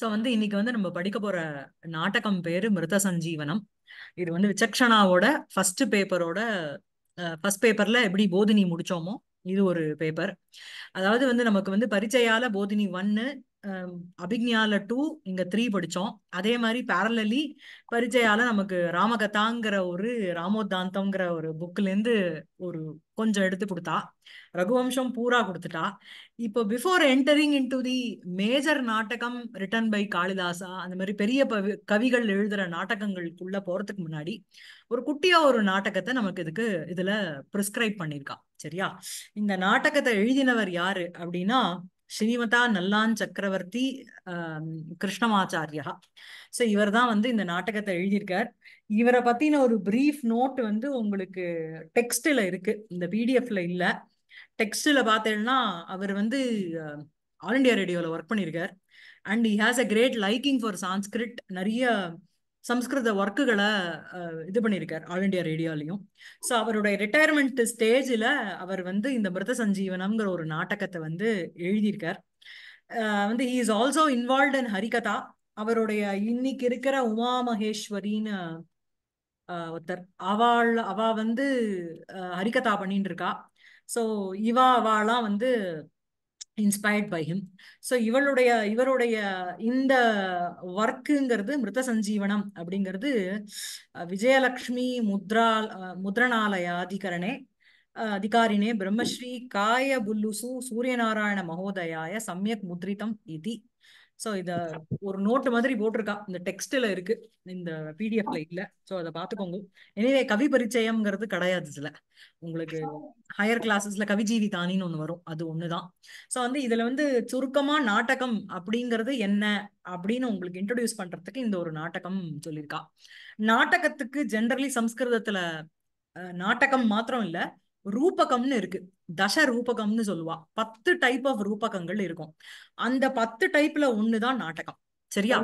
So வந்து இன்னைக்கு வந்து நம்ம படிக்க போற நாடகம் பேரு மிருத சஞ்சீவனம் இது வந்து விச்சக்ஷனாவோட ஃபர்ஸ்ட் பேப்பரோட ஃபர்ஸ்ட் பேப்பர்ல எப்படி போதினி முடிச்சோமோ இது ஒரு பேப்பர் அதாவது வந்து நமக்கு வந்து பரிச்சையால போதினி ஒன்னு அபிக்ஞால டூ இங்க த்ரீ படிச்சோம் அதே மாதிரி பேரலி பரிச்சையால நமக்கு ராமகதாங்கிற ஒரு ராமோதாந்தம்ங்கிற ஒரு புக்ல இருந்து ஒரு கொஞ்சம் எடுத்து கொடுத்தா ரகுவம்சம் பூரா கொடுத்துட்டா இப்போ before entering in to the major நாட்டகம் ரிட்டன் பை காளிதாசா அந்த மாதிரி பெரிய கவிகள் எழுதுற நாட்டகங்களுக்குள்ள போறதுக்கு முன்னாடி ஒரு குட்டியா ஒரு நாட்டகத்தை நமக்கு இதுக்கு இதுல பிரிஸ்கிரைப் பண்ணியிருக்கா சரியா இந்த நாட்டகத்தை எழுதினவர் யாரு அப்படின்னா ஸ்ரீமதா நல்லான் சக்கரவர்த்தி கிருஷ்ணமாச்சாரியா ஸோ இவர் தான் வந்து இந்த நாடகத்தை எழுதியிருக்கார் இவரை பத்தின ஒரு பிரீஃப் நோட் வந்து உங்களுக்கு டெக்ஸ்டில் இருக்கு இந்த பிடிஎஃப்ல இல்லை டெக்ஸ்டில் பார்த்தேன்னா அவர் வந்து ஆல் இண்டியா ரேடியோவில் ஒர்க் பண்ணியிருக்கார் and he has a great liking for Sanskrit நிறைய சம்ஸ்கிருத ஒர்க்குகளை இது பண்ணியிருக்கார் ஆல் இண்டியா ரேடியோலையும் ஸோ அவருடைய ரிட்டையர்மெண்ட் ஸ்டேஜில் அவர் வந்து இந்த மிருத சஞ்சீவனம்ங்கிற ஒரு நாடகத்தை வந்து எழுதியிருக்கார் வந்து he is also involve in Harikatha அவருடைய இன்னைக்கு இருக்கிற உமா மகேஸ்வரின்னு ஒருத்தர் அவள் அவ வந்து ஹரிகதா பண்ணிட்டு இருக்கா ஸோ இவா அவாலாம் வந்து இன்ஸ்பயர்ட் பை ஹிம் ஸோ இவளுடைய இவருடைய இந்த ஒர்க்குங்கிறது மிருத சஞ்சீவனம் அப்படிங்கிறது விஜயலக்ஷ்மி முத்ரா முத்ரணாலய அதிகரணே அதிகாரினே பிரம்மஸ்ரீ காய புல்லுசு சூரியநாராயண மகோதயாய சமயக் முத்ரிதம் இது ஸோ இதை ஒரு நோட்டு மாதிரி போட்டிருக்கா இந்த டெக்ஸ்டில் இருக்கு இந்த பிடிஎஃப்ல இல்லை ஸோ அதை பார்த்துக்கோங்க எனவே கவி பரிச்சயம்ங்கிறது கிடையாது சில உங்களுக்கு ஹையர் கிளாஸஸ்ல கவிஜீவி தானின்னு ஒன்று வரும் அது ஒன்று தான் ஸோ வந்து இதில் வந்து சுருக்கமாக நாடகம் அப்படிங்கிறது என்ன அப்படின்னு உங்களுக்கு இன்ட்ரடியூஸ் பண்ணுறதுக்கு இந்த ஒரு நாடகம் சொல்லியிருக்கா நாடகத்துக்கு ஜென்ரலி சம்ஸ்கிருதத்துல நாடகம் மாத்திரம் இல்லை ரூபகம்னு இருக்கு தச ரூபகம்னு சொல்லுவா பத்து டைப் ஆஃப் ரூபகங்கள் இருக்கும் அந்த பத்து டைப்ல ஒண்ணுதான் நாடகம் சரியா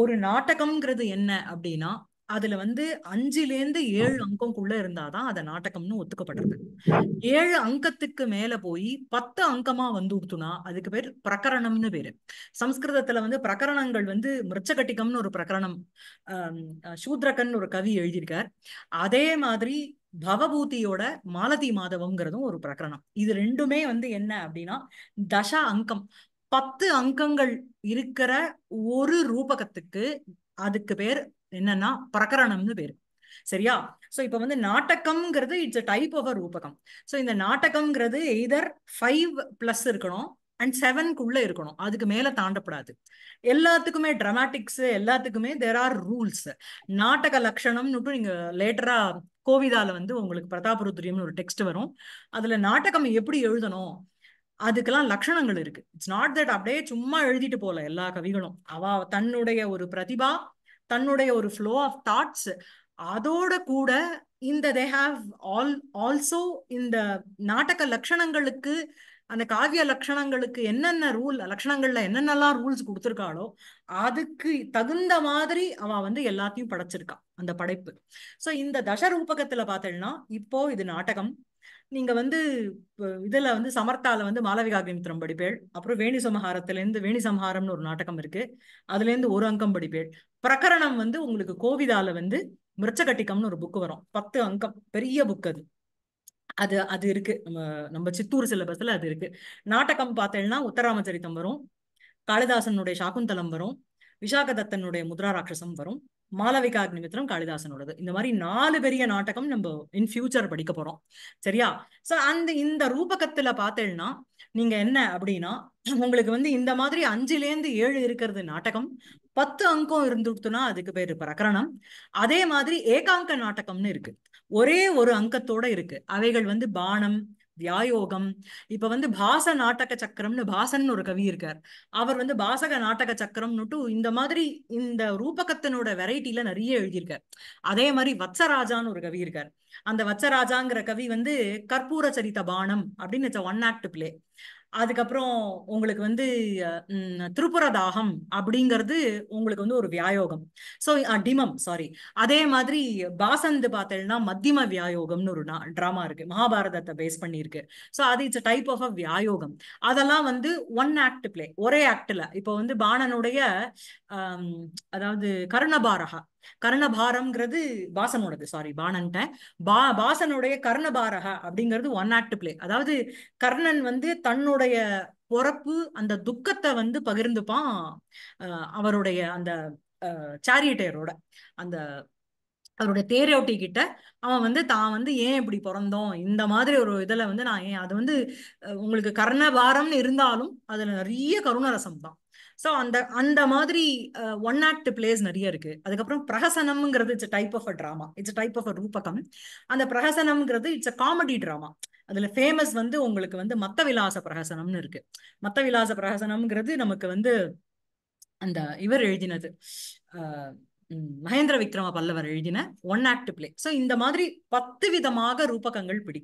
ஒரு நாடகம்ங்கிறது என்ன அப்படின்னா அதுல வந்து அஞ்சுல இருந்து ஏழு அங்கம்குள்ள இருந்தாதான் அதை நாடகம்னு ஒத்துக்கப்படுறது ஏழு அங்கத்துக்கு மேல போய் பத்து அங்கமா வந்து விடுத்துனா அதுக்கு பேர் பிரகரணம்னு பேரு சம்ஸ்கிருதத்துல வந்து பிரகரணங்கள் வந்து மிருச்சகட்டிகம்னு ஒரு பிரகரணம் சூத்ரகன் ஒரு கவி எழுதியிருக்கார் அதே மாதிரி பவபூதியோட மாலதி மாதவங்கிறதும் ஒரு பிரகரணம் இது ரெண்டுமே வந்து என்ன அப்படின்னா தச அங்கம் பத்து அங்கங்கள் இருக்கிற ஒரு ரூபகத்துக்கு அதுக்கு பேர் என்னன்னா பிரகரணம்னு பேரு சரியா சோ இப்ப வந்து நாட்டகம்ங்கிறது it's a type of a ரூபகம் சோ இந்த நாட்டகம்ங்கிறது எய்தர் ஃபைவ் பிளஸ் இருக்கணும் அண்ட் செவனுக்குள்ள இருக்கணும் அதுக்கு மேல தாண்டப்படாது எல்லாத்துக்குமே டிராமாட்டிக்ஸ் எல்லாத்துக்குமே தேர் ஆர் ரூல்ஸ் நாட்டக லட்சணம்னு நீங்க லேட்டரா கோவிதால வந்து உங்களுக்கு பிரதாபருத்ரியம்னு ஒரு டெக்ஸ்ட் வரும் அதுல நாடகம் எப்படி எழுதணும் அதுக்கெல்லாம் லட்சணங்கள் இருக்கு இட்ஸ் நாட் தட் அப்படியே சும்மா எழுதிட்டு போல எல்லா கவிகளும் அவ தன்னுடைய ஒரு பிரதிபா தன்னுடைய ஒரு ஃப்ளோ ஆஃப் தாட்ஸ் அதோட கூட இந்த தே ஹாவ் ஆல் ஆல்சோ இந்த நாடக லட்சணங்களுக்கு அந்த காவிய லட்சணங்களுக்கு என்னென்ன ரூல் லட்சணங்கள்ல என்னென்னலாம் ரூல்ஸ் கொடுத்துருக்காளோ அதுக்கு தகுந்த மாதிரி அவ வந்து எல்லாத்தையும் படைச்சிருக்கான் அந்த படைப்பு சோ இந்த ரூபகத்துல பாத்தீங்கன்னா இப்போ இது நாடகம் நீங்க வந்து இதுல வந்து சமர்த்தால வந்து மாலவிகாகிமித்திரம் படிப்பேள் அப்புறம் வேணி சமஹாரத்துல இருந்து வேணி சமஹாரம்னு ஒரு நாடகம் இருக்கு அதுல இருந்து ஒரு அங்கம் படிப்பேள் பிரகரணம் வந்து உங்களுக்கு கோவிதால வந்து மிருச்சகட்டிக்கம்னு ஒரு புக்கு வரும் பத்து அங்கம் பெரிய புக் அது அது அது இருக்கு நம்ம நம்ம சித்தூர் சிலபஸ்ல அது இருக்கு நாடகம் பார்த்தேன்னா உத்தராமச்சரித்தம் வரும் காளிதாசனுடைய சாக்குந்தலம் வரும் விசாகதத்தனுடைய முத்ரா ராட்சசம் வரும் மாலவிகா அக்னிமித்திரம் காளிதாசனோடது இந்த மாதிரி நாலு பெரிய நாடகம் நம்ம இன் ஃபியூச்சர் படிக்க போறோம் சரியா சோ அந்த இந்த ரூபகத்துல பார்த்தேன்னா நீங்க என்ன அப்படின்னா உங்களுக்கு வந்து இந்த மாதிரி அஞ்சுலேருந்து ஏழு இருக்கிறது நாடகம் பத்து அங்கம் இருந்துட்டுனா அதுக்கு பேர் பிரகரணம் அதே மாதிரி ஏகாங்க நாட்டகம்னு இருக்கு ஒரே ஒரு அங்கத்தோட இருக்கு அவைகள் வந்து பானம் வியாயோகம் இப்ப வந்து பாச நாட்டக சக்கரம்னு பாசன் ஒரு கவி இருக்கார் அவர் வந்து பாசக நாட்டக சக்கரம்னுட்டு இந்த மாதிரி இந்த ரூபகத்தினோட வெரைட்டில நிறைய எழுதியிருக்கார் அதே மாதிரி வத்சராஜான்னு ஒரு கவி இருக்கார் அந்த வச்சராஜாங்கிற கவி வந்து கற்பூர சரித்த பானம் அப்படின்னு ஒன் ஆக்ட் பிளே அதுக்கப்புறம் உங்களுக்கு வந்து திருப்புர தாகம் அப்படிங்கிறது உங்களுக்கு வந்து ஒரு வியாயோகம் ஸோ டிமம் சாரி அதே மாதிரி பாசந்து பார்த்தேன்னா மத்தியம வியாயோகம்னு ஒரு நா ட்ராமா இருக்கு மகாபாரதத்தை பேஸ் பண்ணியிருக்கு ஸோ அது இட்ஸ் டைப் ஆஃப் அ வியாயோகம் அதெல்லாம் வந்து ஒன் ஆக்ட் பிளே ஒரே ஆக்டில் இப்போ வந்து பாணனுடைய அதாவது கருணபாரகா கர்ணபாரம்ங்கிறது பாசனோடது சாரி பாணன்ட்டேன் பா பாசனுடைய கர்ணபாரக அப்படிங்கிறது ஒன் ஆக்ட் பிளே அதாவது கர்ணன் வந்து தன்னுடைய பொறப்பு அந்த துக்கத்தை வந்து பகிர்ந்துப்பான் அவருடைய அந்த சாரியட்டையரோட அந்த அவருடைய தேரோட்டி கிட்ட அவன் வந்து தான் வந்து ஏன் இப்படி பிறந்தோம் இந்த மாதிரி ஒரு இதில் வந்து நான் ஏன் அது வந்து உங்களுக்கு கர்ணபாரம்னு இருந்தாலும் அதில் நிறைய கருணரசம் தான் ஸோ அந்த அந்த மாதிரி ஒன் ஆக்ட் பிளேஸ் நிறைய இருக்கு அதுக்கப்புறம் பிரகசனம்ங்கிறது it's type of a drama it's type of a ரூபகம் அந்த பிரகசனம்ங்கிறது இட்ஸ் அ காமெடி ட்ராமா அதுல ஃபேமஸ் வந்து உங்களுக்கு வந்து மத்த விலாச பிரகசனம்னு இருக்கு மத்த விலாச பிரகசனம்ங்கிறது நமக்கு வந்து அந்த இவர் எழுதினது மகேந்திர விக்ரம பல்லவர் எழுதின ஒன் ஆக்ட் பிளே ஸோ இந்த மாதிரி பத்து விதமாக ரூபகங்கள் பிடி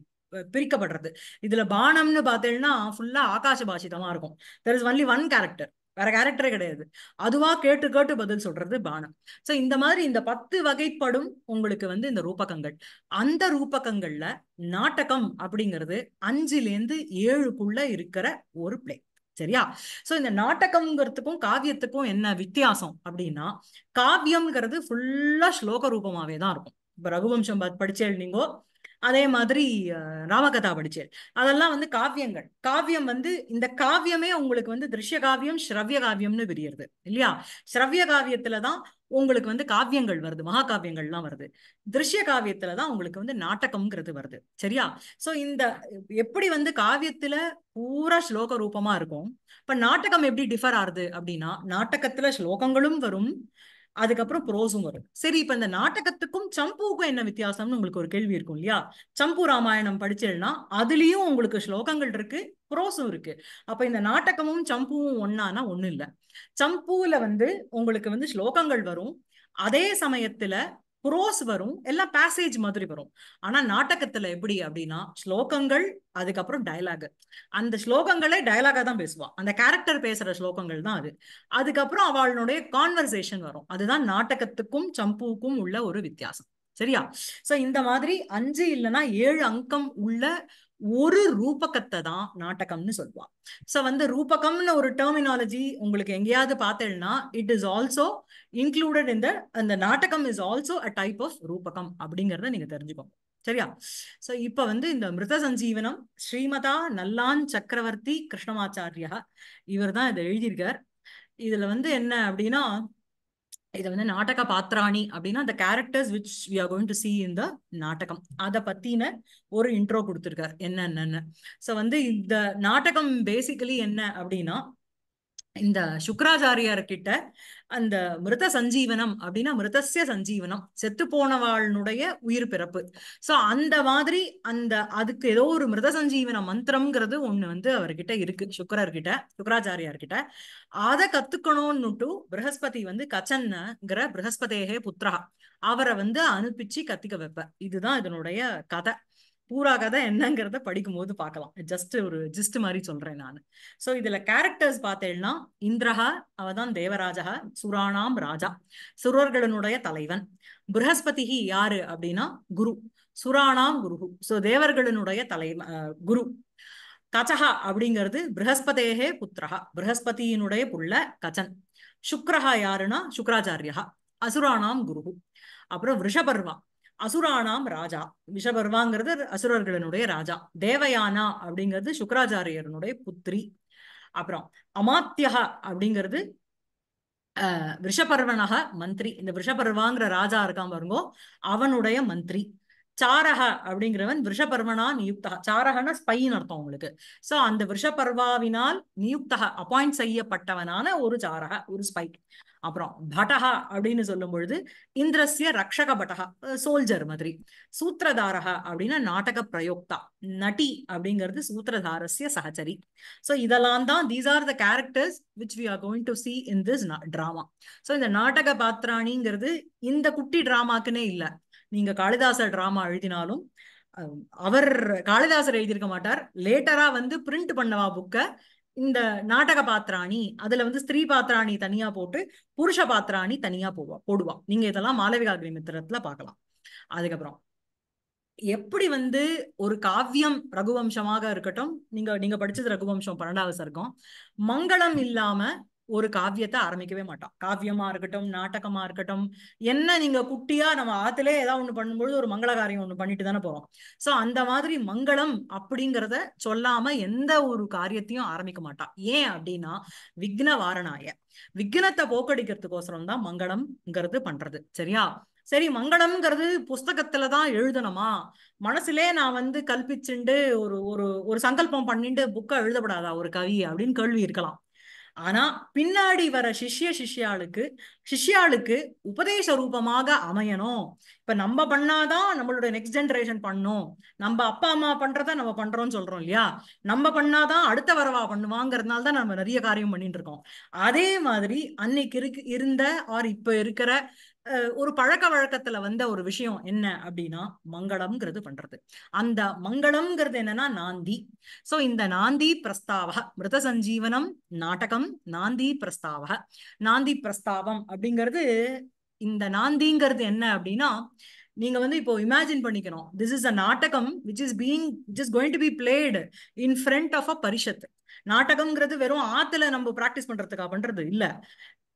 பிரிக்கப்படுறது இதுல பானம்னு பார்த்தேன்னா ஃபுல்லா ஆகாச பாஷிதமா இருக்கும் there is only one character வேற கேரக்டரே கிடையாது அதுவா கேட்டு கேட்டு பதில் சொல்றது பானம் சோ இந்த மாதிரி இந்த பத்து வகைப்படும் உங்களுக்கு வந்து இந்த ரூபகங்கள் அந்த ரூபகங்கள்ல நாட்டகம் அப்படிங்கிறது அஞ்சுலேருந்து ஏழுக்குள்ள இருக்கிற ஒரு பிளே சரியா சோ இந்த நாட்டகம்ங்கிறதுக்கும் காவியத்துக்கும் என்ன வித்தியாசம் அப்படின்னா காவியம்ங்கிறது ஃபுல்லா ஸ்லோக ரூபமாவே தான் இருக்கும் இப்ப ரகுவம்சம் படிச்சே நீங்கோ அதே மாதிரி ராமகதா படிச்சேன் அதெல்லாம் வந்து காவியங்கள் காவியம் வந்து இந்த காவியமே உங்களுக்கு வந்து திருஷ்ய காவியம் ஸ்ரவ்ய காவியம்னு பிரியறது இல்லையா ஸ்ரவிய காவியத்துல தான் உங்களுக்கு வந்து காவியங்கள் வருது மகாகாவியங்கள்லாம் வருது திருஷ்ய காவியத்துல தான் உங்களுக்கு வந்து நாட்டகம்ங்கிறது வருது சரியா சோ இந்த எப்படி வந்து காவியத்துல பூரா ஸ்லோக ரூபமா இருக்கும் இப்ப நாட்டகம் எப்படி டிஃபர் ஆறுது அப்படின்னா நாட்டகத்துல ஸ்லோகங்களும் வரும் அதுக்கப்புறம் ப்ரோஸும் வரும் சரி இப்ப இந்த நாட்டகத்துக்கும் சம்புவுக்கும் என்ன வித்தியாசம்னு உங்களுக்கு ஒரு கேள்வி இருக்கும் இல்லையா சம்பு ராமாயணம் படிச்சிடலாம் அதுலயும் உங்களுக்கு ஸ்லோகங்கள் இருக்கு ப்ரோஸும் இருக்கு அப்ப இந்த நாட்டகமும் சம்புவும் ஒன்னானா ஒண்ணு இல்லை சம்புல வந்து உங்களுக்கு வந்து ஸ்லோகங்கள் வரும் அதே சமயத்துல ப்ரோஸ் வரும் எல்லாம் பேசேஜ் மாதிரி வரும் ஆனா நாட்டகத்துல எப்படி அப்படின்னா ஸ்லோகங்கள் அதுக்கப்புறம் டயலாக் அந்த ஸ்லோகங்களே டைலாக தான் பேசுவான் அந்த கேரக்டர் பேசுற ஸ்லோகங்கள் தான் அது அதுக்கப்புறம் அவளுடைய கான்வர்சேஷன் வரும் அதுதான் நாட்டகத்துக்கும் சம்புவுக்கும் உள்ள ஒரு வித்தியாசம் சரியா சோ இந்த மாதிரி அஞ்சு இல்லைன்னா ஏழு அங்கம் உள்ள ஒரு ரூபகத்தை தான் நாடகம்னு சொல்லுவா சோ வந்து ரூபகம்னு ஒரு டெர்மினாலஜி உங்களுக்கு எங்கேயாவது பார்த்தேன்னா இட் இஸ் ஆல்சோ இன்க்ளூடட் இந்த அந்த நாடகம் is also a type of ரூபகம் அப்படிங்கறத நீங்க தெரிஞ்சுக்கோங்க சரியா சோ இப்ப வந்து இந்த மிருத சஞ்சீவனம் ஸ்ரீமதா நல்லான் சக்கரவர்த்தி கிருஷ்ணமாச்சாரியா இவர் தான் இதை எழுதியிருக்கார் இதுல வந்து என்ன அப்படின்னா இதை வந்து நாடக பாத்திராணி அப்படின்னா அந்த characters which we are going to see in the நாடகம் அதை பத்தின ஒரு இன்ட்ரோ கொடுத்துருக்காரு என்னென்னு ஸோ வந்து இந்த நாடகம் பேசிக்கலி என்ன அப்படின்னா இந்த சுக்கராச்சாரியார் கிட்ட அந்த மிருத சஞ்சீவனம் அப்படின்னா மிருதசிய சஞ்சீவனம் செத்து போனவாளுடைய உயிர் பிறப்பு சோ அந்த மாதிரி அந்த அதுக்கு ஏதோ ஒரு மிருத சஞ்சீவன மந்திரம்ங்கிறது ஒண்ணு வந்து அவர்கிட்ட இருக்கு சுக்கரர்கிட்ட சுக்கராச்சாரியார்கிட்ட அதை கத்துக்கணும்னுட்டு பிரகஸ்பதி வந்து கச்சன்னுங்கிற பிரகஸ்பதேகே புத்திரா அவரை வந்து அனுப்பிச்சு கத்திக்க வைப்ப இதுதான் இதனுடைய கதை பூரா கதை என்னங்கிறத படிக்கும்போது பார்க்கலாம் ஜஸ்ட் ஒரு ஜிஸ்ட் மாதிரி சொல்றேன் நான் ஸோ இதுல கேரக்டர்ஸ் பார்த்தேன்னா இந்திரஹா அவதான் தேவராஜா சுராணாம் ராஜா சுரர்களுடைய தலைவன் பிரகஸ்பதிகி யாரு அப்படின்னா குரு சுராணாம் குரு ஸோ தேவர்களுடைய தலை குரு கச்சஹா அப்படிங்கிறது ப்ரஹஸ்பதேகே புத்திரஹா ப்ரஹஸ்பதியினுடைய புள்ள கச்சன் சுக்ரஹா யாருன்னா சுக்கராச்சாரியா அசுராணாம் குரு அப்புறம் ரிஷபர்வா அசுரானாம் ராஜா விஷபர்வாங்கிறது அசுரர்களினுடைய ராஜா தேவயானா அப்படிங்கிறது சுக்கராச்சாரியனுடைய புத்திரி அப்புறம் அமாத்தியகா அப்படிங்கிறது அஹ் ரிஷபர்வனக மந்திரி இந்த ரிஷபர்வாங்கிற ராஜா இருக்கான் பாருங்கோ அவனுடைய மந்திரி சாரக அப்படிங்கிறவன் ரிஷபர்வனா நியுக்தக சாரகன்னா ஸ்பைன் அர்த்தம் உங்களுக்கு சோ அந்த ரிஷபர்வாவினால் நியுக்தக அப்பாயிண்ட் செய்யப்பட்டவனான ஒரு சாரக ஒரு ஸ்பை அப்புறம் பட்டகா அப்படின்னு சொல்லும் பொழுது இந்திரஸ்ய ரக்ஷக பட்டகா சோல்ஜர் மாதிரி சூத்திரதாரகா அப்படின்னா நாடக பிரயோக்தா நட்டி அப்படிங்கிறது சூத்திரதாரஸ்ய சகச்சரி ஸோ இதெல்லாம் தான் these are the characters which we are going to see in this drama so இந்த நாடக பாத்திராணிங்கிறது இந்த குட்டி டிராமாக்குன்னே இல்லை நீங்க காளிதாசர் டிராமா எழுதினாலும் அவர் காளிதாசர் எழுதியிருக்க மாட்டார் லேட்டரா வந்து பிரிண்ட் பண்ணவா புக்க இந்த நாடக பாத்திராணி அதுல வந்து ஸ்திரீ பாத்திராணி தனியா போட்டு புருஷ பாத்திராணி தனியா போவா போடுவா நீங்க இதெல்லாம் மாலவிகா அக்னிமித்திரத்துல பாக்கலாம் அதுக்கப்புறம் எப்படி வந்து ஒரு காவியம் ரகுவம்சமாக இருக்கட்டும் நீங்க நீங்க படிச்சது ரகுவம்சம் பன்னெண்டாவது சர்க்கம் மங்களம் இல்லாம ஒரு காவியத்தை ஆரம்பிக்கவே மாட்டான் காவியமா இருக்கட்டும் நாட்டகமா இருக்கட்டும் என்ன நீங்க குட்டியா நம்ம ஆத்துல ஏதாவது ஒண்ணு பண்ணும்பொழுது ஒரு மங்கள காரியம் ஒண்ணு பண்ணிட்டு தானே போறோம் சோ அந்த மாதிரி மங்களம் அப்படிங்கிறத சொல்லாம எந்த ஒரு காரியத்தையும் ஆரம்பிக்க மாட்டான் ஏன் அப்படின்னா விக்ன வாரணாய விக்னத்தை போக்கடிக்கிறதுக்கோசரம் தான் மங்களம்ங்கிறது பண்றது சரியா சரி மங்களம்ங்கிறது புஸ்தகத்துல தான் எழுதணுமா மனசுலே நான் வந்து கல்பிச்சுண்டு ஒரு ஒரு ஒரு சங்கல்பம் பண்ணிட்டு புக்கை எழுதப்படாதா ஒரு கவி அப்படின்னு கேள்வி இருக்கலாம் ஆனா பின்னாடி வர சிஷ்ய சிஷ்யாளுக்கு சிஷ்யாளுக்கு உபதேச ரூபமாக அமையணும் இப்ப நம்ம பண்ணாதான் நம்மளோட நெக்ஸ்ட் ஜென்ரேஷன் பண்ணும் நம்ம அப்பா அம்மா பண்றதா நம்ம பண்றோம்னு சொல்றோம் இல்லையா நம்ம பண்ணாதான் அடுத்த வரவா பண்ணுவாங்கிறதுனால தான் நம்ம நிறைய காரியம் பண்ணிட்டு இருக்கோம் அதே மாதிரி அன்னைக்கு இருக்கு இருந்த ஆர் இப்ப இருக்கிற ஒரு பழக்க வழக்கத்துல வந்த ஒரு விஷயம் என்ன அப்படின்னா மங்களம்ங்கிறது பண்றது அந்த மங்களம்ங்கிறது என்னன்னா நாந்தி சோ இந்த நாந்தி பிரஸ்தாவக மிருத சஞ்சீவனம் நாடகம் நாந்தி பிரஸ்தாவக நாந்தி பிரஸ்தாவம் அப்படிங்கிறது இந்த நாந்திங்கிறது என்ன அப்படின்னா நீங்க வந்து இப்போ இமேஜின் பண்ணிக்கணும் திஸ் இஸ் அ நாடகம் which is being which is going to be played in front of a பரிஷத் நாடகம்ங்கிறது வெறும் ஆத்துல நம்ம பிராக்டிஸ் பண்றதுக்கா பண்றது இல்ல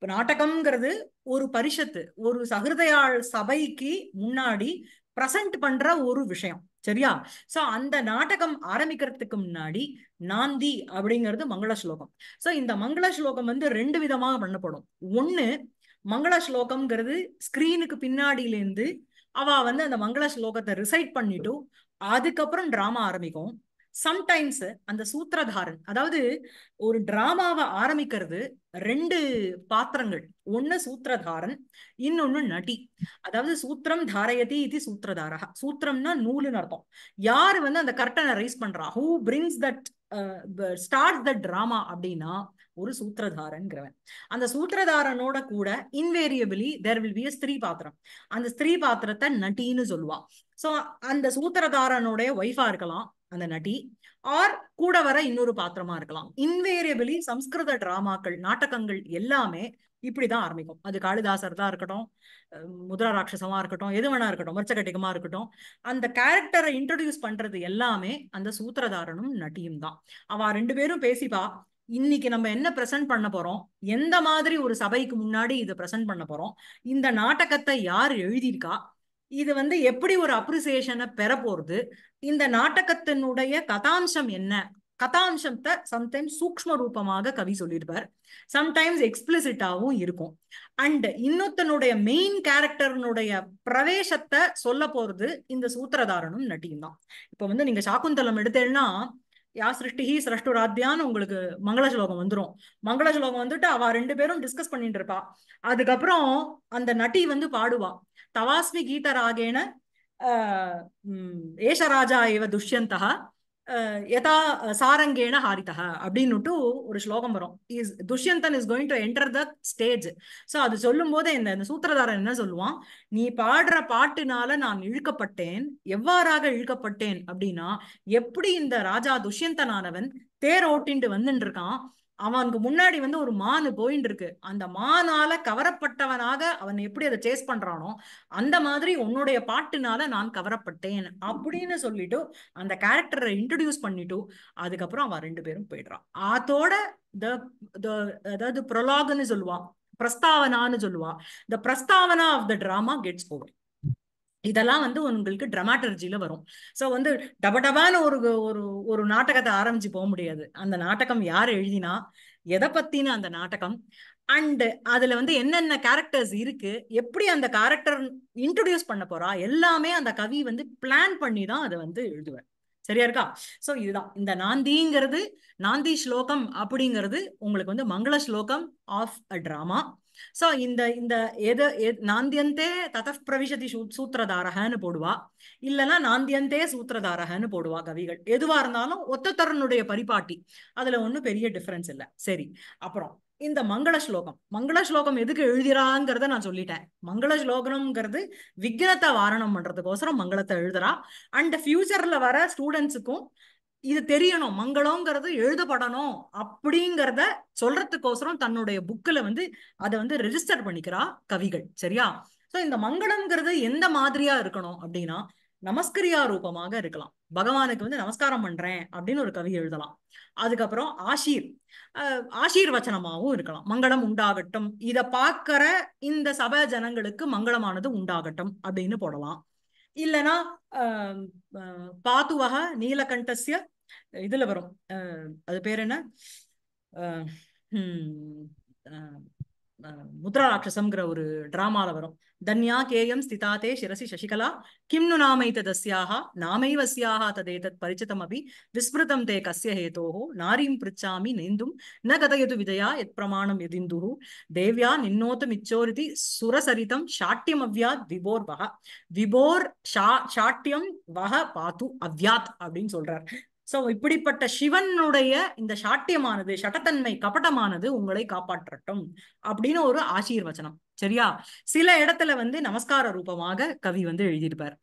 இப்ப நாடகம்ங்கிறது ஒரு பரிஷத்து ஒரு சகிருதையாள் சபைக்கு முன்னாடி பிரசன்ட் பண்ற ஒரு விஷயம் சரியா சோ அந்த நாடகம் ஆரம்பிக்கிறதுக்கு முன்னாடி நாந்தி அப்படிங்கிறது மங்கள ஸ்லோகம் சோ இந்த மங்கள ஸ்லோகம் வந்து ரெண்டு விதமாக பண்ணப்படும் ஒண்ணு மங்கள ஸ்லோகம்ங்கிறது ஸ்கிரீனுக்கு இருந்து அவ வந்து அந்த மங்கள ஸ்லோகத்தை ரிசைட் பண்ணிட்டு அதுக்கப்புறம் டிராமா ஆரம்பிக்கும் சம்டைம்ஸ் அந்த சூத்திரதாரன் அதாவது ஒரு டிராமாவை ஆரம்பிக்கிறது ரெண்டு பாத்திரங்கள் ஒன்னு சூத்திரதாரன் இன்னொன்னு நடி அதாவது சூத்திரம் தாரயதி இது சூத்திரதாரா சூத்திரம்னா நூலுன்னு அர்த்தம் யாரு வந்து அந்த கர்டனை ரைஸ் பண்றா who brings that start the drama அப்படின்னா ஒரு சூத்திரதாரன்கிறவன் அந்த சூத்திரதாரனோட கூட இன்வேரியபிளி தேர் வில் பி ஸ்திரீ பாத்திரம் அந்த ஸ்திரீ பாத்திரத்தை நட்டின்னு சொல்லுவான் சோ அந்த சூத்திரதாரனுடைய ஒய்ஃபா இருக்கலாம் அந்த நடி ஆர் கூட வர இன்னொரு பாத்திரமா இருக்கலாம் இன்வேரியபிளி சம்ஸ்கிருத டிராமாக்கள் நாட்டகங்கள் எல்லாமே இப்படிதான் ஆரம்பிக்கும் அது காளிதாசர் தான் இருக்கட்டும் முதலா ராட்சசமா இருக்கட்டும் எது வேணா இருக்கட்டும் மர்ச்சகட்டிகமா இருக்கட்டும் அந்த கேரக்டரை இன்ட்ரடியூஸ் பண்றது எல்லாமே அந்த சூத்திரதாரனும் நட்டியும் தான் அவ ரெண்டு பேரும் பேசிப்பா இன்னைக்கு நம்ம என்ன பிரசன்ட் பண்ண போறோம் எந்த மாதிரி ஒரு சபைக்கு முன்னாடி இதை பிரசன்ட் பண்ண போறோம் இந்த நாடகத்தை யார் எழுதியிருக்கா இது வந்து எப்படி ஒரு அப்ரிசியேஷனை பெற போறது இந்த நாட்டகத்தினுடைய கதாம்சம் என்ன கதாம்சத்தை சம்டைம்ஸ் சூக்ம ரூபமாக கவி சொல்லியிருப்பார் சம்டைம்ஸ் எக்ஸ்பிளசிட்டாவும் இருக்கும் அண்ட் இன்னொத்தனுடைய மெயின் கேரக்டர்னுடைய பிரவேசத்தை சொல்ல போறது இந்த சூத்திரதாரனும் நட்டியும் தான் இப்ப வந்து நீங்க சாக்குந்தலம் எடுத்தேன்னா யா சிருஷ்டிஹி சிரஷ்டுராத்தியான்னு உங்களுக்கு மங்கள ஸ்லோகம் வந்துடும் மங்கள ஸ்லோகம் வந்துட்டு அவ ரெண்டு பேரும் டிஸ்கஸ் பண்ணிட்டு இருப்பா அதுக்கப்புறம் அந்த நட்டி வந்து பாடுவா தவாஸ்மி கீதராகேண ஏஷ ராஜா இவ துஷ்யந்தா யதா சாரங்கேன ஹாரிதா அப்படின்னுட்டு ஒரு ஸ்லோகம் வரும் is Dushyanthan is going to enter the stage so அது சொல்லும் போது இந்த சூத்திரதாரன் என்ன சொல்லுவான் நீ பாடுற பாட்டுனால நான் இழுக்கப்பட்டேன் எவ்வாறாக இழுக்கப்பட்டேன் அப்படின்னா எப்படி இந்த ராஜா துஷ்யந்தனானவன் தேர் ஓட்டின்ட்டு வந்துட்டு இருக்கான் அவனுக்கு முன்னாடி வந்து ஒரு மானு போயின்னு இருக்கு அந்த மானால கவரப்பட்டவனாக அவன் எப்படி அதை சேஸ் பண்றானோ அந்த மாதிரி உன்னுடைய பாட்டுனால நான் கவரப்பட்டேன் அப்படின்னு சொல்லிட்டு அந்த கேரக்டரை இன்ட்ரடியூஸ் பண்ணிட்டு அதுக்கப்புறம் அவன் ரெண்டு பேரும் போயிடுறான் அதோட அதாவது ப்ரொலாக்னு சொல்லுவான் பிரஸ்தாவனான்னு சொல்லுவான் த பிரஸ்தாவனா of the drama gets over இதெல்லாம் வந்து உங்களுக்கு ட்ரமாட்டர்ஜியில வரும் ஸோ வந்து டபடபான ஒரு ஒரு ஒரு நாடகத்தை ஆரம்பிச்சு போக முடியாது அந்த நாடகம் யார் எழுதினா எதை பத்தின அந்த நாடகம் அண்டு அதுல வந்து என்னென்ன கேரக்டர்ஸ் இருக்கு எப்படி அந்த கேரக்டர் இன்ட்ரடியூஸ் பண்ண போறா எல்லாமே அந்த கவி வந்து பிளான் பண்ணி தான் அதை வந்து எழுதுவேன் சரியா இருக்கா ஸோ இதுதான் இந்த நாந்திங்கிறது நாந்தி ஸ்லோகம் அப்படிங்கிறது உங்களுக்கு வந்து மங்கள ஸ்லோகம் ஆஃப் அ ட்ராமா சோ இந்த இந்த எது நாந்தியந்தே தத பிரவிஷதி சூத்திரதாரகன்னு போடுவா இல்லைன்னா நாந்தியந்தே சூத்திரதாரகன்னு போடுவா கவிகள் எதுவா இருந்தாலும் ஒத்தத்தரனுடைய பரிபாட்டி அதுல ஒண்ணு பெரிய டிஃபரன்ஸ் இல்லை சரி அப்புறம் இந்த மங்கள ஸ்லோகம் மங்கள ஸ்லோகம் எதுக்கு எழுதுறாங்கிறத நான் சொல்லிட்டேன் மங்கள ஸ்லோகம்ங்கிறது விக்னத்தை வாரணம் பண்றதுக்கோசரம் மங்களத்தை எழுதுறா அண்ட் ஃபியூச்சர்ல வர ஸ்டூடெண்ட்ஸுக்கும் இது தெரியணும் மங்களோங்கிறது எழுதப்படணும் அப்படிங்கிறத சொல்றதுக்கோசரம் தன்னுடைய புக்கில் வந்து அதை வந்து ரெஜிஸ்டர் பண்ணிக்கிறா கவிகள் சரியா ஸோ இந்த மங்களம்ங்கிறது எந்த மாதிரியா இருக்கணும் அப்படின்னா நமஸ்கரியா ரூபமாக இருக்கலாம் பகவானுக்கு வந்து நமஸ்காரம் பண்றேன் அப்படின்னு ஒரு கவி எழுதலாம் அதுக்கப்புறம் ஆஷீர் வச்சனமாகவும் இருக்கலாம் மங்களம் உண்டாகட்டும் இதை பார்க்கிற இந்த சபை ஜனங்களுக்கு மங்களமானது உண்டாகட்டும் அப்படின்னு போடலாம் இல்லைன்னா பாத்துவக நீலகண்டஸ்ய இதுல வரும் அது பேர் என்ன முத்ராட்சசம்ங்கிற ஒரு டிராமால வரும் தன்யா கேயம் ஸ்திதாதே சிரசி சசிகலா கிம்னு நாமைத்த தஸ்யாக நாமைவஸ்யாக ததேதத் பரிச்சதம் அபி விஸ்மிருதம் தே கசிய ஹேதோஹோ நாரீம் பிரிச்சாமி நேந்தும் ந கதையது விதையா எத் பிரமாணம் எதிந்துஹு தேவ்யா நின்னோத்து மிச்சோரிதி சுரசரிதம் ஷாட்டியம் அவ்யாத் விபோர் வக விபோர் ஷா ஷாட்டியம் வக பாத்து அவ்யாத் அப்படின்னு சொல்றார் சோ இப்படிப்பட்ட சிவனுடைய இந்த சாட்டியமானது சட்டத்தன்மை கபட்டமானது உங்களை காப்பாற்றட்டும் அப்படின்னு ஒரு ஆசீர்வச்சனம் சரியா சில இடத்துல வந்து நமஸ்கார ரூபமாக கவி வந்து எழுதியிருப்பார்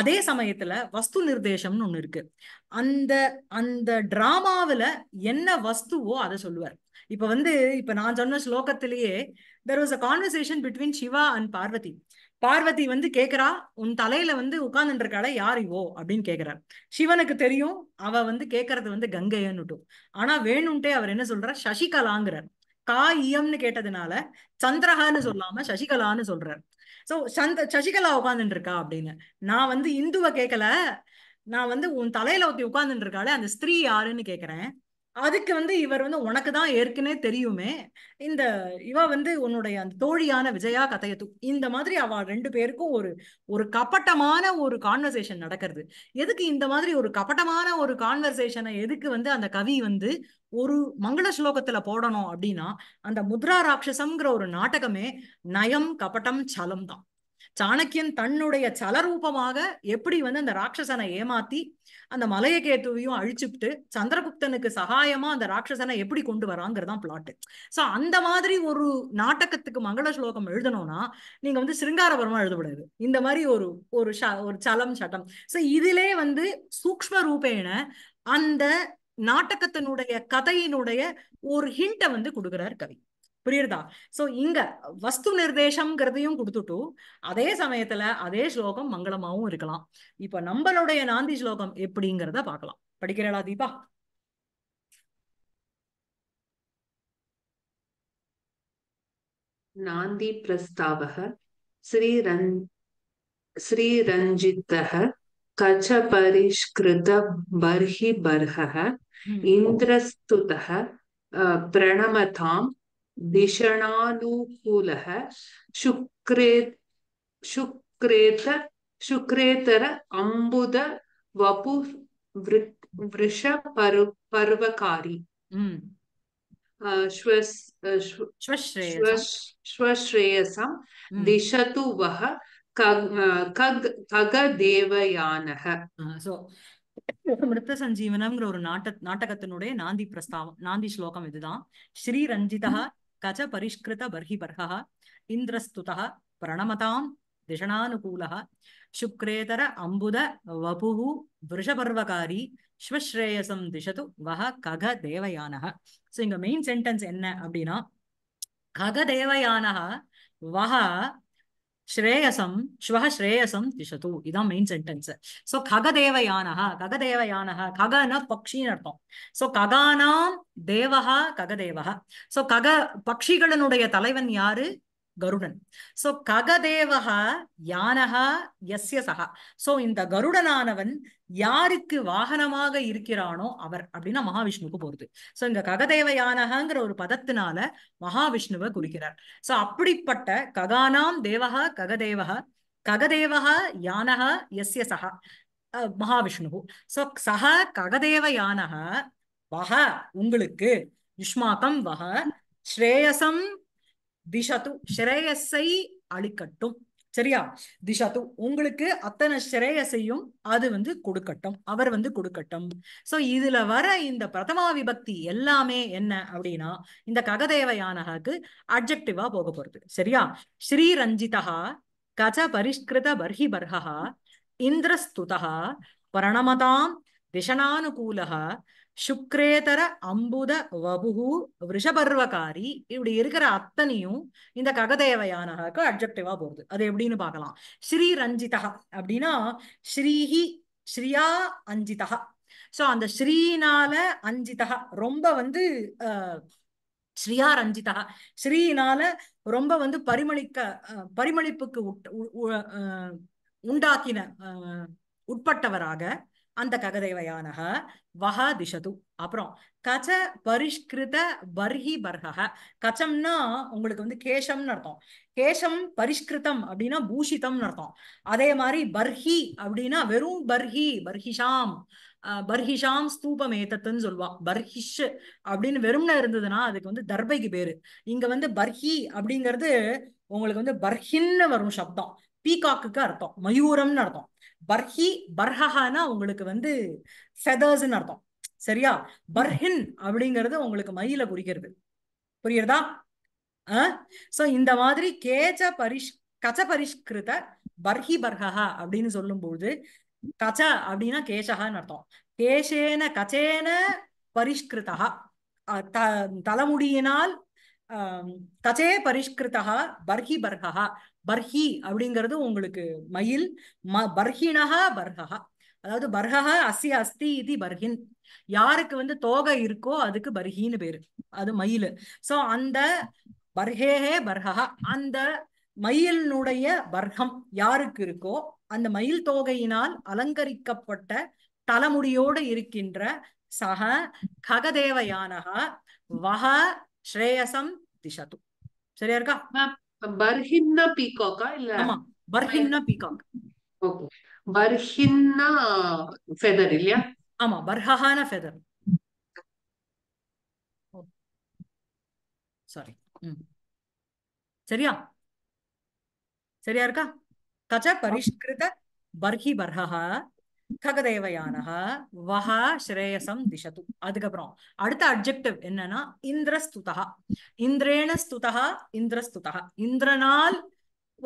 அதே சமயத்துல வஸ்து நிர்தேசம்னு ஒண்ணு இருக்கு அந்த அந்த டிராமாவில என்ன வஸ்துவோ அதை சொல்லுவார் இப்ப வந்து இப்ப நான் சொன்ன ஸ்லோகத்திலேயே there was a conversation between Shiva and Parvathi Parvathi வந்து கேக்குறா உன் தலையில வந்து உட்கார்ந்துட்டு இருக்காள யார் இவோ அப்படின்னு கேக்குறார் சிவனுக்கு தெரியும் அவ வந்து கேக்குறது வந்து கங்கையன்னுட்டும் ஆனா வேணும்ட்டே அவர் என்ன சொல்றார் சசிகலாங்கிறார் கா இயம்னு கேட்டதுனால சந்திரகான்னு சொல்லாம சசிகலான்னு சொல்றார் சோ சந்த சசிகலா உட்காந்துட்டு இருக்கா அப்படின்னு நான் வந்து இந்துவை கேட்கல நான் வந்து உன் தலையில ஒத்தி உட்கார்ந்துட்டு இருக்காளே அந்த ஸ்திரீ யாருன்னு கேக்குறேன் அதுக்கு வந்து இவர் வந்து உனக்கு தான் ஏற்கனவே தெரியுமே இந்த இவ வந்து உன்னுடைய அந்த தோழியான விஜயா கதையத்து இந்த மாதிரி அவ ரெண்டு பேருக்கும் ஒரு ஒரு கபட்டமான ஒரு கான்வர்சேஷன் நடக்கிறது எதுக்கு இந்த மாதிரி ஒரு கபட்டமான ஒரு கான்வர்சேஷனை எதுக்கு வந்து அந்த கவி வந்து ஒரு மங்கள ஸ்லோகத்துல போடணும் அப்படின்னா அந்த முத்ரா ராட்சசம்ங்கிற ஒரு நாடகமே நயம் கபட்டம் சலம் தான் சாணக்கியன் தன்னுடைய சலரூபமாக எப்படி வந்து அந்த ராட்சசனை ஏமாத்தி அந்த மலையகேத்துவையும் அழிச்சுட்டு சந்திரகுப்தனுக்கு சகாயமா அந்த ராட்சசனை எப்படி கொண்டு வராங்கிறதான் பிளாட்டு சோ அந்த மாதிரி ஒரு நாட்டகத்துக்கு மங்கள ஸ்லோகம் எழுதணும்னா நீங்க வந்து சிருங்காரபரமா எழுதக்கூடாது இந்த மாதிரி ஒரு ஒரு ஒரு சலம் சட்டம் சோ இதிலே வந்து சூக்ம ரூபேன அந்த நாட்டகத்தினுடைய கதையினுடைய ஒரு ஹிண்ட வந்து கொடுக்குறார் கவி புரியுறதா சோ இங்க வஸ்து நிர்தேசம்ங்கிறதையும் கொடுத்துட்டு அதே சமயத்துல அதே ஸ்லோகம் மங்களமாவும் இருக்கலாம் இப்ப நம்மளுடைய நாந்தி ஸ்லோகம் எப்படிங்கிறத பாக்கலாம் படிக்கிறாளா தீபா நாந்தி பிரஸ்தாவக ஸ்ரீரன் ஸ்ரீரஞ்சித்த கச்ச பரிஷ்கிருத பர்ஹி பர்ஹக இந்திரஸ்துதக பிரணமதாம் दिशणानुकूलः शुक्रे शुक्रेत शुक्रेतर अम्बुद वपु वृषपर्वकारी श्वश्रेयसं दिशतु वः ககதேவயானக சோ மிருத்த சஞ்சீவனம்ங்கிற ஒரு நாட்ட நாட்டகத்தினுடைய நாந்தி பிரஸ்தாவம் நாந்தி ஸ்லோகம் இதுதான் ஸ்ரீ ரஞ்சிதா च परिष्कृतबर्हिबर्हः इन्द्रस्तुतः प्रणमतां दिषणानुकूलः शुक्रेतर अम्बुद वपुः वृषपर्वकारी ஸ்வஸ்ரேயசம் திஷது வஹ கக தேவயானக ஸோ இங்க மெயின் சென்டென்ஸ் என்ன அப்படின்னா கக தேவயானக வஹ ஸ்ரேயசம் ஸ்வஹ ஸ்ரேயசம் திசது இதான் மெயின் சென்டென்ஸ் சோ ககதேவ யானஹா ககன யானஹா பக்ஷின்னு அர்த்தம் சோ ககானாம் தேவஹா ககதேவஹா சோ கக பக்ஷிகளினுடைய தலைவன் யாரு கருடன் சோ ககதேவகா யானகா எஸ்ய சகா சோ இந்த கருடனானவன் யாருக்கு வாகனமாக இருக்கிறானோ அவர் அப்படின்னா மகாவிஷ்ணுக்கு போறது சோ இங்க ககதேவ யானகாங்கிற ஒரு பதத்தினால மகாவிஷ்ணுவை குறிக்கிறார் சோ அப்படிப்பட்ட ககானாம் தேவகா ககதேவகா ககதேவகா யானகா எஸ்ய சகா மகாவிஷ்ணு சோ சக ககதேவ யானகா வக உங்களுக்கு யுஷ்மாக்கம் வக ஸ்ரேயசம் திஷது ஸ்ரேயஸை அழிக்கட்டும் சரியா திஷாத்து உங்களுக்கு அத்தனை ஸ்ரேயசையும் அது வந்து கொடுக்கட்டும் அவர் வந்து கொடுக்கட்டும் சோ இதுல வர இந்த பிரதமா விபக்தி எல்லாமே என்ன அப்படின்னா இந்த ககதேவயானகாக்கு அப்ஜெக்டிவா போக போறது சரியா ஸ்ரீரஞ்சிதா கஜ பரிஷ்கிருத பர்ஹி பர்ஹா இந்திரஸ்துதா பிரணமதாம் திஷனானுகூலகா சுக்ரேதர அம்புத வபுகு விஷபர்வகாரி இப்படி இருக்கிற அத்தனையும் இந்த ககதேவயானகாக்கு அப்ஜெக்டிவா போகுது அது எப்படின்னு பார்க்கலாம் ஸ்ரீ ரஞ்சிதா அப்படின்னா ஸ்ரீஹி ஸ்ரீயா அஞ்சிதா சோ அந்த ஸ்ரீனால அஞ்சிதா ரொம்ப வந்து ஸ்ரீயா ரஞ்சிதா ஸ்ரீனால ரொம்ப வந்து பரிமளிக்க பரிமளிப்புக்கு உண்டாக்கின உட்பட்டவராக அந்த ககதேவயானக வஹா திஷது அப்புறம் கச்ச பரிஷ்கிருத பர்ஹி பர்ஹக கச்சம்னா உங்களுக்கு வந்து கேஷம்னு அர்த்தம் கேசம் பரிஷ்கிருதம் அப்படின்னா பூஷிதம்னு அர்த்தம் அதே மாதிரி பர்ஹி அப்படின்னா வெறும் பர்ஹி பர்ஹிஷாம் பர்ஹிஷாம் ஸ்தூபம் ஏத்தத்துன்னு சொல்லுவான் பர்ஹிஷ் அப்படின்னு வெறும்ன இருந்ததுன்னா அதுக்கு வந்து தர்பைக்கு பேரு இங்க வந்து பர்ஹி அப்படிங்கிறது உங்களுக்கு வந்து பர்ஹின்னு வரும் சப்தம் பீகாக்கு அர்த்தம் மயூரம்னு அர்த்தம் பர்ஹி பர்ஹஹானா உங்களுக்கு வந்து ஃபெதர்ஸ்ன்னு அர்த்தம் சரியா பர்ஹின் அப்படிங்கிறது உங்களுக்கு மயில குறிக்கிறது புரியுறதா சோ இந்த மாதிரி கேச பரிஷ் கச பரிஷ்கிருத பர்ஹி பர்ஹா அப்படின்னு சொல்லும்போது கச்ச அப்படின்னா கேசகான்னு அர்த்தம் கேசேன கச்சேன பரிஷ்கிருதா தலைமுடியினால் கச்சே பரிஷ்கிருதா பர்ஹி பர்ஹா பர்ஹி அப்படிங்கிறது உங்களுக்கு மயில் ம பர்ஹினஹா பர்ஹா அதாவது பர்ஹா அசி அஸ்தி இது பர்ஹின் யாருக்கு வந்து தோகை இருக்கோ அதுக்கு பர்ஹின்னு பேரு அது மயில் சோ அந்த பர்ஹேஹே பர்ஹா அந்த மயிலினுடைய பர்ஹம் யாருக்கு இருக்கோ அந்த மயில் தோகையினால் அலங்கரிக்கப்பட்ட தலைமுடியோடு இருக்கின்ற சக ககதேவயானகா வஹ ஸ்ரேயசம் திசது சரியா இருக்கா ಬರ್ಹಿನ್ನ ಪೀಕಾಕ ಇಲ್ಲ ಬರ್ಹಿನ್ನ ಪೀಕಾಕ್ ಓಕೆ ಬರ್ಹಿನ್ನ ಫೆದರ್ இல்லையா ஆமா ಬರ್ಹಹಾನ ಫೆದರ್ சாரி சரியா சரியா இருக்கா கச்ச பரிஷ்கிருத பர்ஹி பர்ஹஹா ககதேவயானகா வஹா ஸ்ரேயசம் திசது அதுக்கப்புறம் அடுத்த அப்ஜெக்டிவ் என்னன்னா இந்திரஸ்துதா இந்திரேன ஸ்துதா இந்திரஸ்துதா இந்திரனால்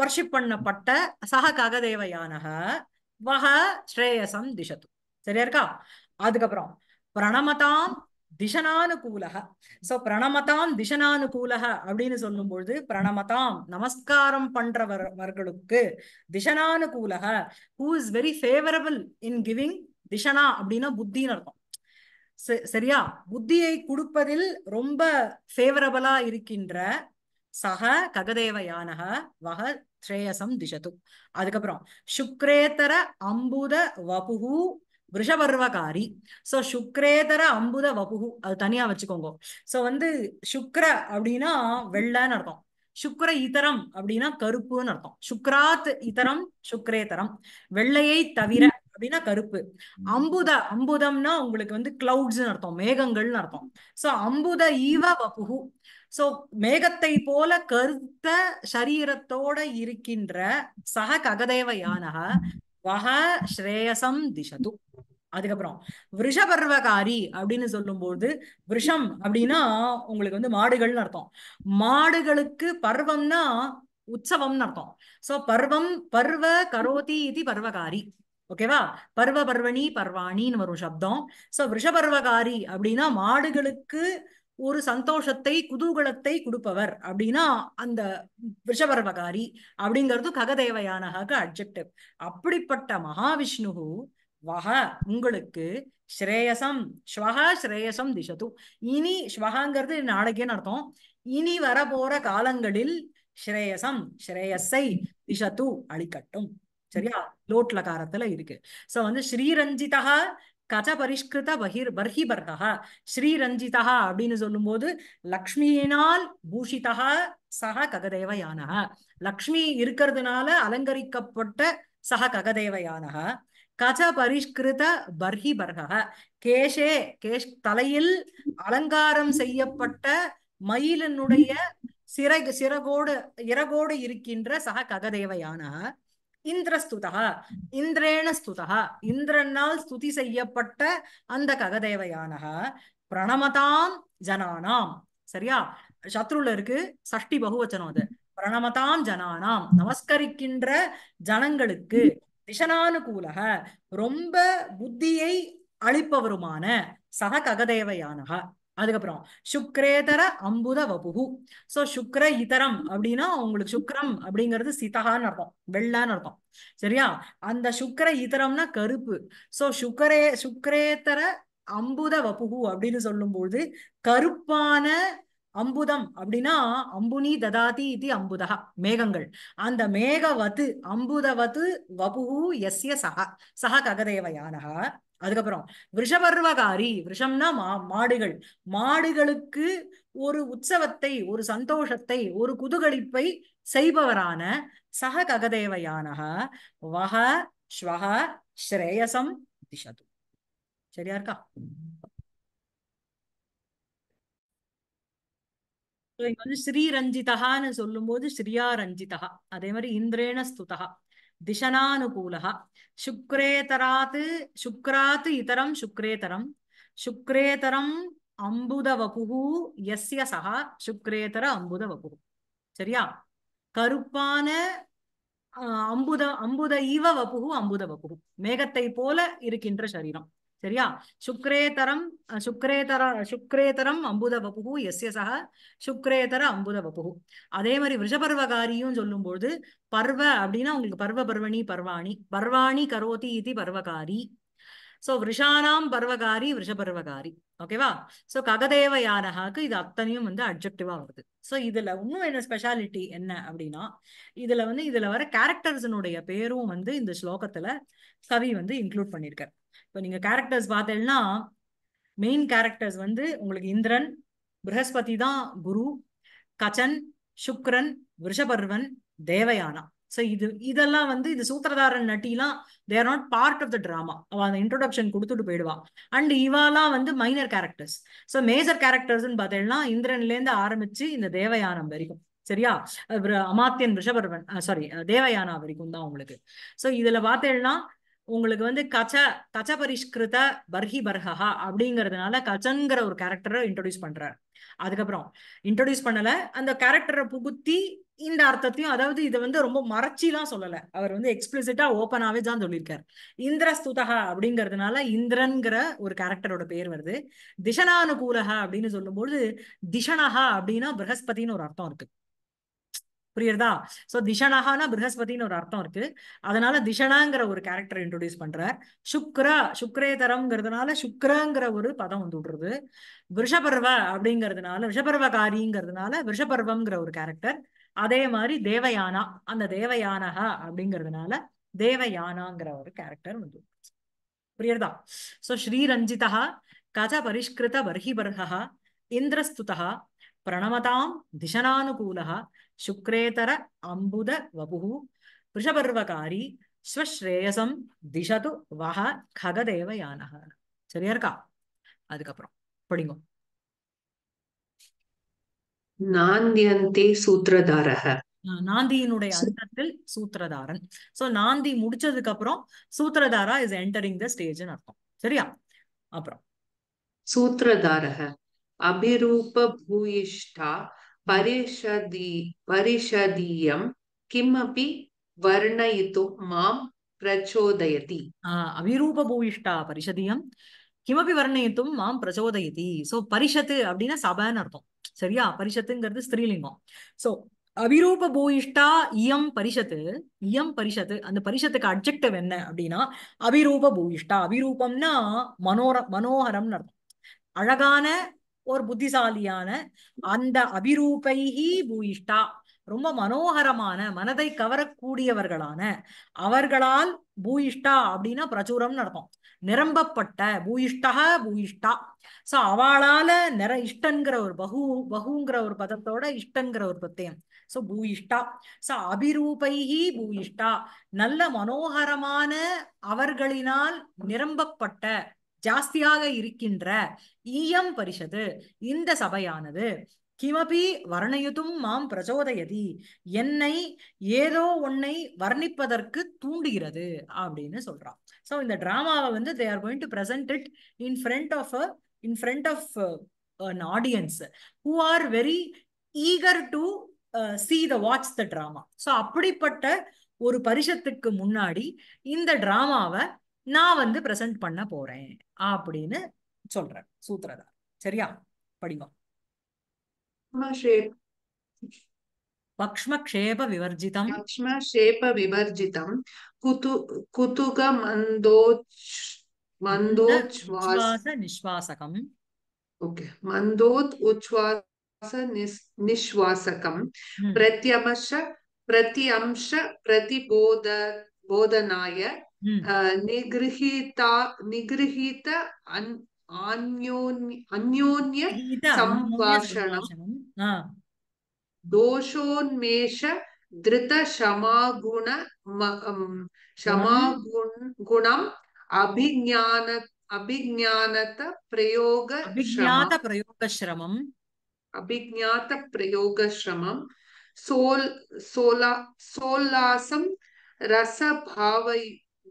வர்ஷிப் பண்ணப்பட்ட சக ககதேவயானக வஹ ஸ்ரேயசம் திசது சரியா இருக்கா அதுக்கப்புறம் பிரணமதாம் திசனானுகூலக சோ பிரணமதாம் திசனானுகூலக அப்படின்னு சொல்லும் பொழுது பிரணமதாம் நமஸ்காரம் பண்றவர்களுக்கு திசனானுகூலக who is very favourable in giving திசனா அப்படின்னா புத்தின்னு அர்த்தம் சரியா புத்தியை கொடுப்பதில் ரொம்ப ஃபேவரபிளா இருக்கின்ற சக ககதேவ யானக வக ஸ்ரேயசம் திசது அதுக்கப்புறம் சுக்ரேத்தர அம்புத வபுகு விருஷபர்வகாரி சோ சுக்ரேதர அம்புத வபுகு அது தனியா வச்சுக்கோங்க சோ வந்து சுக்ர அப்படின்னா வெள்ளன்னு அர்த்தம் சுக்ர இதரம் அப்படின்னா கருப்புன்னு அர்த்தம் சுக்ராத் இதரம் சுக்ரேதரம் வெள்ளையை தவிர அப்படின்னா கருப்பு அம்புத அம்புதம்னா உங்களுக்கு வந்து கிளவுட்ஸ்னு அர்த்தம் மேகங்கள்னு அர்த்தம் சோ அம்புத ஈவ வபுகு சோ மேகத்தை போல கருத்த சரீரத்தோட இருக்கின்ற சக ககதேவ யானக வஹ ஸ்ரேயசம் திசது அதுக்கப்புறம் விஷபர்வகாரி அப்படின்னு சொல்லும்போது விஷம் அப்படின்னா உங்களுக்கு வந்து மாடுகள்னு அர்த்தம் மாடுகளுக்கு பர்வம்னா உற்சவம்னு அர்த்தம் சோ பர்வம் பர்வ கரோதி இது பர்வகாரி ஓகேவா பர்வ பர்வணி பர்வாணின்னு வரும் சப்தம் சோ விஷபர்வகாரி அப்படின்னா மாடுகளுக்கு ஒரு சந்தோஷத்தை குதூகலத்தை கொடுப்பவர் அப்படின்னா அந்த விஷபரபகாரி அப்படிங்கிறது ககதேவயானகாக அப்ஜெக்டிவ் அப்படிப்பட்ட மகாவிஷ்ணு வஹ உங்களுக்கு ஸ்ரேயசம் ஸ்வக ஸ்ரேயசம் திசது இனி ஸ்வஹங்கிறது நாளைக்கேன்னு அர்த்தம் இனி வரப்போற காலங்களில் ஸ்ரேயசம் ஸ்ரேயஸை திசத்து அழிக்கட்டும் சரியா லோட்ல காரத்துல இருக்கு சோ வந்து ஸ்ரீரஞ்சிதா கத பரிஷ்கிருத பகிர் பர்ஹிபர்கா ஸ்ரீரஞ்சிதா அப்படின்னு சொல்லும்போது லக்ஷ்மியினால் பூஷிதா சக ககதேவயானகா லக்ஷ்மி இருக்கிறதுனால அலங்கரிக்கப்பட்ட சக ககதேவயானகா கஜ பரிஷ்கிருத பர்ஹிபர்கா கேஷே கேஷ் தலையில் அலங்காரம் செய்யப்பட்ட மயிலனுடைய சிறகு சிறகோடு இறகோடு இருக்கின்ற சக ககதேவயானகா இந்திரஸ்துதா இந்திரேண ஸ்துதா இந்திரனால் ஸ்துதி செய்யப்பட்ட அந்த ககதேவயான பிரணமதாம் ஜனானாம் சரியா சத்ருல இருக்கு சஷ்டி பகுவச்சனம் அது பிரணமதாம் ஜனானாம் நமஸ்கரிக்கின்ற ஜனங்களுக்கு திசனானுகூலக ரொம்ப புத்தியை அளிப்பவருமான சக ககதேவயானக அதுக்கப்புறம் சுக்ரேதர அம்புத வபுகு சோ சுக்ர இதரம் அப்படின்னா உங்களுக்கு சுக்ரம் அப்படிங்கிறது சிதகான்னு அர்த்தம் வெள்ளான்னு அர்த்தம் சரியா அந்த சுக்ர இதரம்னா கருப்பு சோ சுக்கரே சுக்ரேதர அம்புத வபுகு அப்படின்னு சொல்லும்போது கருப்பான அம்புதம் அப்படின்னா அம்புனி ததாதி இது அம்புதா மேகங்கள் அந்த மேகவத்து அம்புதவத்து வபுகு எஸ்ய சக சக ககதேவயானகா அதுக்கப்புறம் விஷபர்வகாரி விஷம்னா மா மாடுகள் மாடுகளுக்கு ஒரு உற்சவத்தை ஒரு சந்தோஷத்தை ஒரு குதுகளிப்பை செய்பவரான சக ககதேவயானக வக ஸ்வக ஸ்ரேயசம் திஷது சரியா இருக்கா இங்க வந்து ஸ்ரீரஞ்சிதகான்னு சொல்லும்போது ஸ்ரீயா ரஞ்சிதா அதே மாதிரி இந்திரேண ஸ்துதகா திசனானுகூலகா சுக்ரேதராத் சுக்ராத் இதரம் சுக்ரேதரம் சுக்ரேதரம் அம்புத வபுகு எஸ்ய சகா சுக்ரேதர அம்புத வபுகு சரியா கருப்பான அம்புத அம்புத இவ வபுகு அம்புத வபுகு மேகத்தை போல இருக்கின்ற சரீரம் சரியா சுக்ரேதரம் சுக்ரேதர சுக்ரேதரம் அம்புத வபுகு எஸ்ய சக சுக்ரேதர அம்புத வபுகு அதே மாதிரி விஷபர்வகாரியும் சொல்லும்பொழுது பர்வ அப்படின்னா உங்களுக்கு பர்வ பர்வணி பர்வாணி பர்வாணி கரோதி இது பர்வகாரி சோ விஷானாம் பர்வகாரி விஷபர்வகாரி ஓகேவா சோ ககதேவ யானகாக்கு இது அத்தனையும் வந்து அப்ஜெக்டிவா வருது சோ இதுல இன்னும் என்ன ஸ்பெஷாலிட்டி என்ன அப்படின்னா இதுல வந்து இதுல வர கேரக்டர்ஸினுடைய பேரும் வந்து இந்த ஸ்லோகத்துல கவி வந்து இன்க்ளூட் பண்ணியிருக்காரு இப்போ நீங்க கேரக்டர்ஸ் பார்த்தீங்கன்னா மெயின் கேரக்டர்ஸ் வந்து உங்களுக்கு இந்திரன் ப்ரஹஸ்பதி தான் குரு கச்சன் சுக்ரன் விருஷபர்வன் தேவயானா ஸோ இது இதெல்லாம் வந்து இது சூத்திரதாரன் நட்டிலாம் they're not part of the drama அவள் அந்த இன்ட்ரோடக்ஷன் கொடுத்துட்டு போயிடுவா அண்ட் இவாலாம் வந்து மைனர் கேரக்டர்ஸ் ஸோ மேஜர் கேரக்டர்ஸ்னு பார்த்தீங்கன்னா இந்திரன்லேருந்து ஆரம்பிச்சு இந்த தேவயானம் வரைக்கும் சரியா அமாத்தியன் ரிஷபர்வன் சாரி தேவயானா வரைக்கும் தான் உங்களுக்கு ஸோ இதுல பார்த்தேன்னா உங்களுக்கு வந்து கச்ச கச்ச பரிஷ்கிருத பர்ஹி பர்ஹா அப்படிங்கிறதுனால கச்சங்கிற ஒரு கேரக்டரை இன்ட்ரோடியூஸ் பண்றாரு அதுக்கப்புறம் இன்ட்ரோடியூஸ் பண்ணல அந்த கேரக்டரை புகுத்தி இந்த அர்த்தத்தையும் அதாவது இதை வந்து ரொம்ப மறைச்சிலாம் சொல்லல அவர் வந்து எக்ஸ்பிளிசிட்டா ஓப்பனாவே தான் சொல்லியிருக்காரு இந்திர ஸ்துதகா அப்படிங்கிறதுனால இந்திரன்கிற ஒரு கேரக்டரோட பேர் வருது திஷனானுகூலகா அப்படின்னு சொல்லும்போது திஷனஹா அப்படின்னா பிரகஸ்பதினு ஒரு அர்த்தம் இருக்கு புரியுறதா சோ திஷனாகனா பிரகஸ்பதினு ஒரு அர்த்தம் இருக்கு அதனால திஷனாங்கிற ஒரு கேரக்டர் இன்ட்ரோடியூஸ் பண்றார் சுக்ரா சுக்ரேதரம்ங்கிறதுனால சுக்ரங்கிற ஒரு பதம் வந்து விடுறது விஷபர்வ அப்படிங்கிறதுனால விஷபர்வகாரிங்கிறதுனால விஷபர்வம்ங்கிற ஒரு கேரக்டர் அதே மாதிரி தேவயானா அந்த தேவயானகா அப்படிங்கிறதுனால தேவயானாங்கிற ஒரு கேரக்டர் வந்து புரியுறதா சோ ஸ்ரீரஞ்சிதா கஜ பரிஷ்கிருத பர்ஹிபர்ஹா இந்திரஸ்துதா பிரணமதாம் திஷனானுகூலா சுக்ரேதர அம்புத வபு ரிஷபர்வகாரி ஸ்வஸ்ரேயசம் திஷது வஹ ககதேவ யானக சரியா இருக்கா அதுக்கப்புறம் படிங்க நாந்தியந்தே சூத்திரதாரக நாந்தியினுடைய அர்த்தத்தில் சூத்திரதாரன் சோ நாந்தி முடிச்சதுக்கு அப்புறம் சூத்திரதாரா இஸ் என்டரிங் த ஸ்டேஜ் அர்த்தம் சரியா அப்புறம் சூத்திரதாரக அபிரூப பூயிஷ்டா परिषदी परिषदीयं किमपि वर्णयितुं मां प्रचोदयति अविरूपभूयिष्टा परिषदीयं கிமபி வர்ணயத்தும் மாம் பிரச்சோதயதி சோ பரிஷத்து அப்படின்னா சபான்னு அர்த்தம் சரியா பரிஷத்துங்கிறது ஸ்திரீலிங்கம் சோ அவிரூப பூயிஷ்டா இயம் பரிஷத்து இயம் பரிஷத்து அந்த பரிஷத்துக்கு அப்ஜெக்டிவ் என்ன அப்படின்னா அவிரூப பூயிஷ்டா அவிரூபம்னா மனோர மனோகரம்னு அர்த்தம் அழகான ஒரு புத்திசாலியான அந்த அபிரூபைஹி பூயிஷ்டா ரொம்ப மனோகரமான மனதை கவரக்கூடியவர்களான அவர்களால் பூயிஷ்டா அப்படின்னா பிரச்சுரம் நடக்கும் நிரம்பப்பட்ட பூயிஷ்டா பூயிஷ்டா சோ அவளால நிற இஷ்டங்கிற ஒரு பகு பகுங்கிற ஒரு பதத்தோட இஷ்டங்கிற ஒரு பத்தியம் சோ பூயிஷ்டா சோ அபிரூபைஹி பூயிஷ்டா நல்ல மனோகரமான அவர்களினால் நிரம்பப்பட்ட ஜாஸ்தியாக இருக்கின்ற ஈயம் பரிஷது இந்த சபையானது கிமபி வர்ணயுதும் மாம் பிரச்சோதயதி என்னை ஏதோ ஒன்னை வர்ணிப்பதற்கு தூண்டுகிறது அப்படின்னு சொல்றான் ஸோ இந்த டிராமாவை வந்து they are going to present it in front of a in front of an audience who are very eager to see the watch the drama so அப்படிப்பட்ட ஒரு பரிஷத்துக்கு முன்னாடி இந்த டிராமாவை நான் வந்து ப்ரெசென்ட் பண்ண போறேன் அப்படின்னு சொல்றார் சூத்திரதார் சரியா படிக்கும் பக்ஷ்மக்ஷேப விவர்ஜிதம் பக்ஷ்மக்ஷேப விவர்ஜிதம் குது குதுக மந்தோச் மந்தோச்வாச நிஷ்வாசகம் ஓகே மந்தோத் உச்வாச நிஸ்வாசகம் பிரத்யமஷ பிரத்யம்ஷ பிரதிபோத போதனாய நிகிருஹிதா நிகிருஹித அந்யோன்ய சம்பாஷணம் தோஷோன்மேஷ திருத சமாகுண சமாகுண் குணம் அபிஞான அபிஞானத பிரயோக அபிஞாத பிரயோகசிரமம் அபிஞாத பிரயோகசிரமம் சோல் சோலா சோல்லாசம் ரசபாவை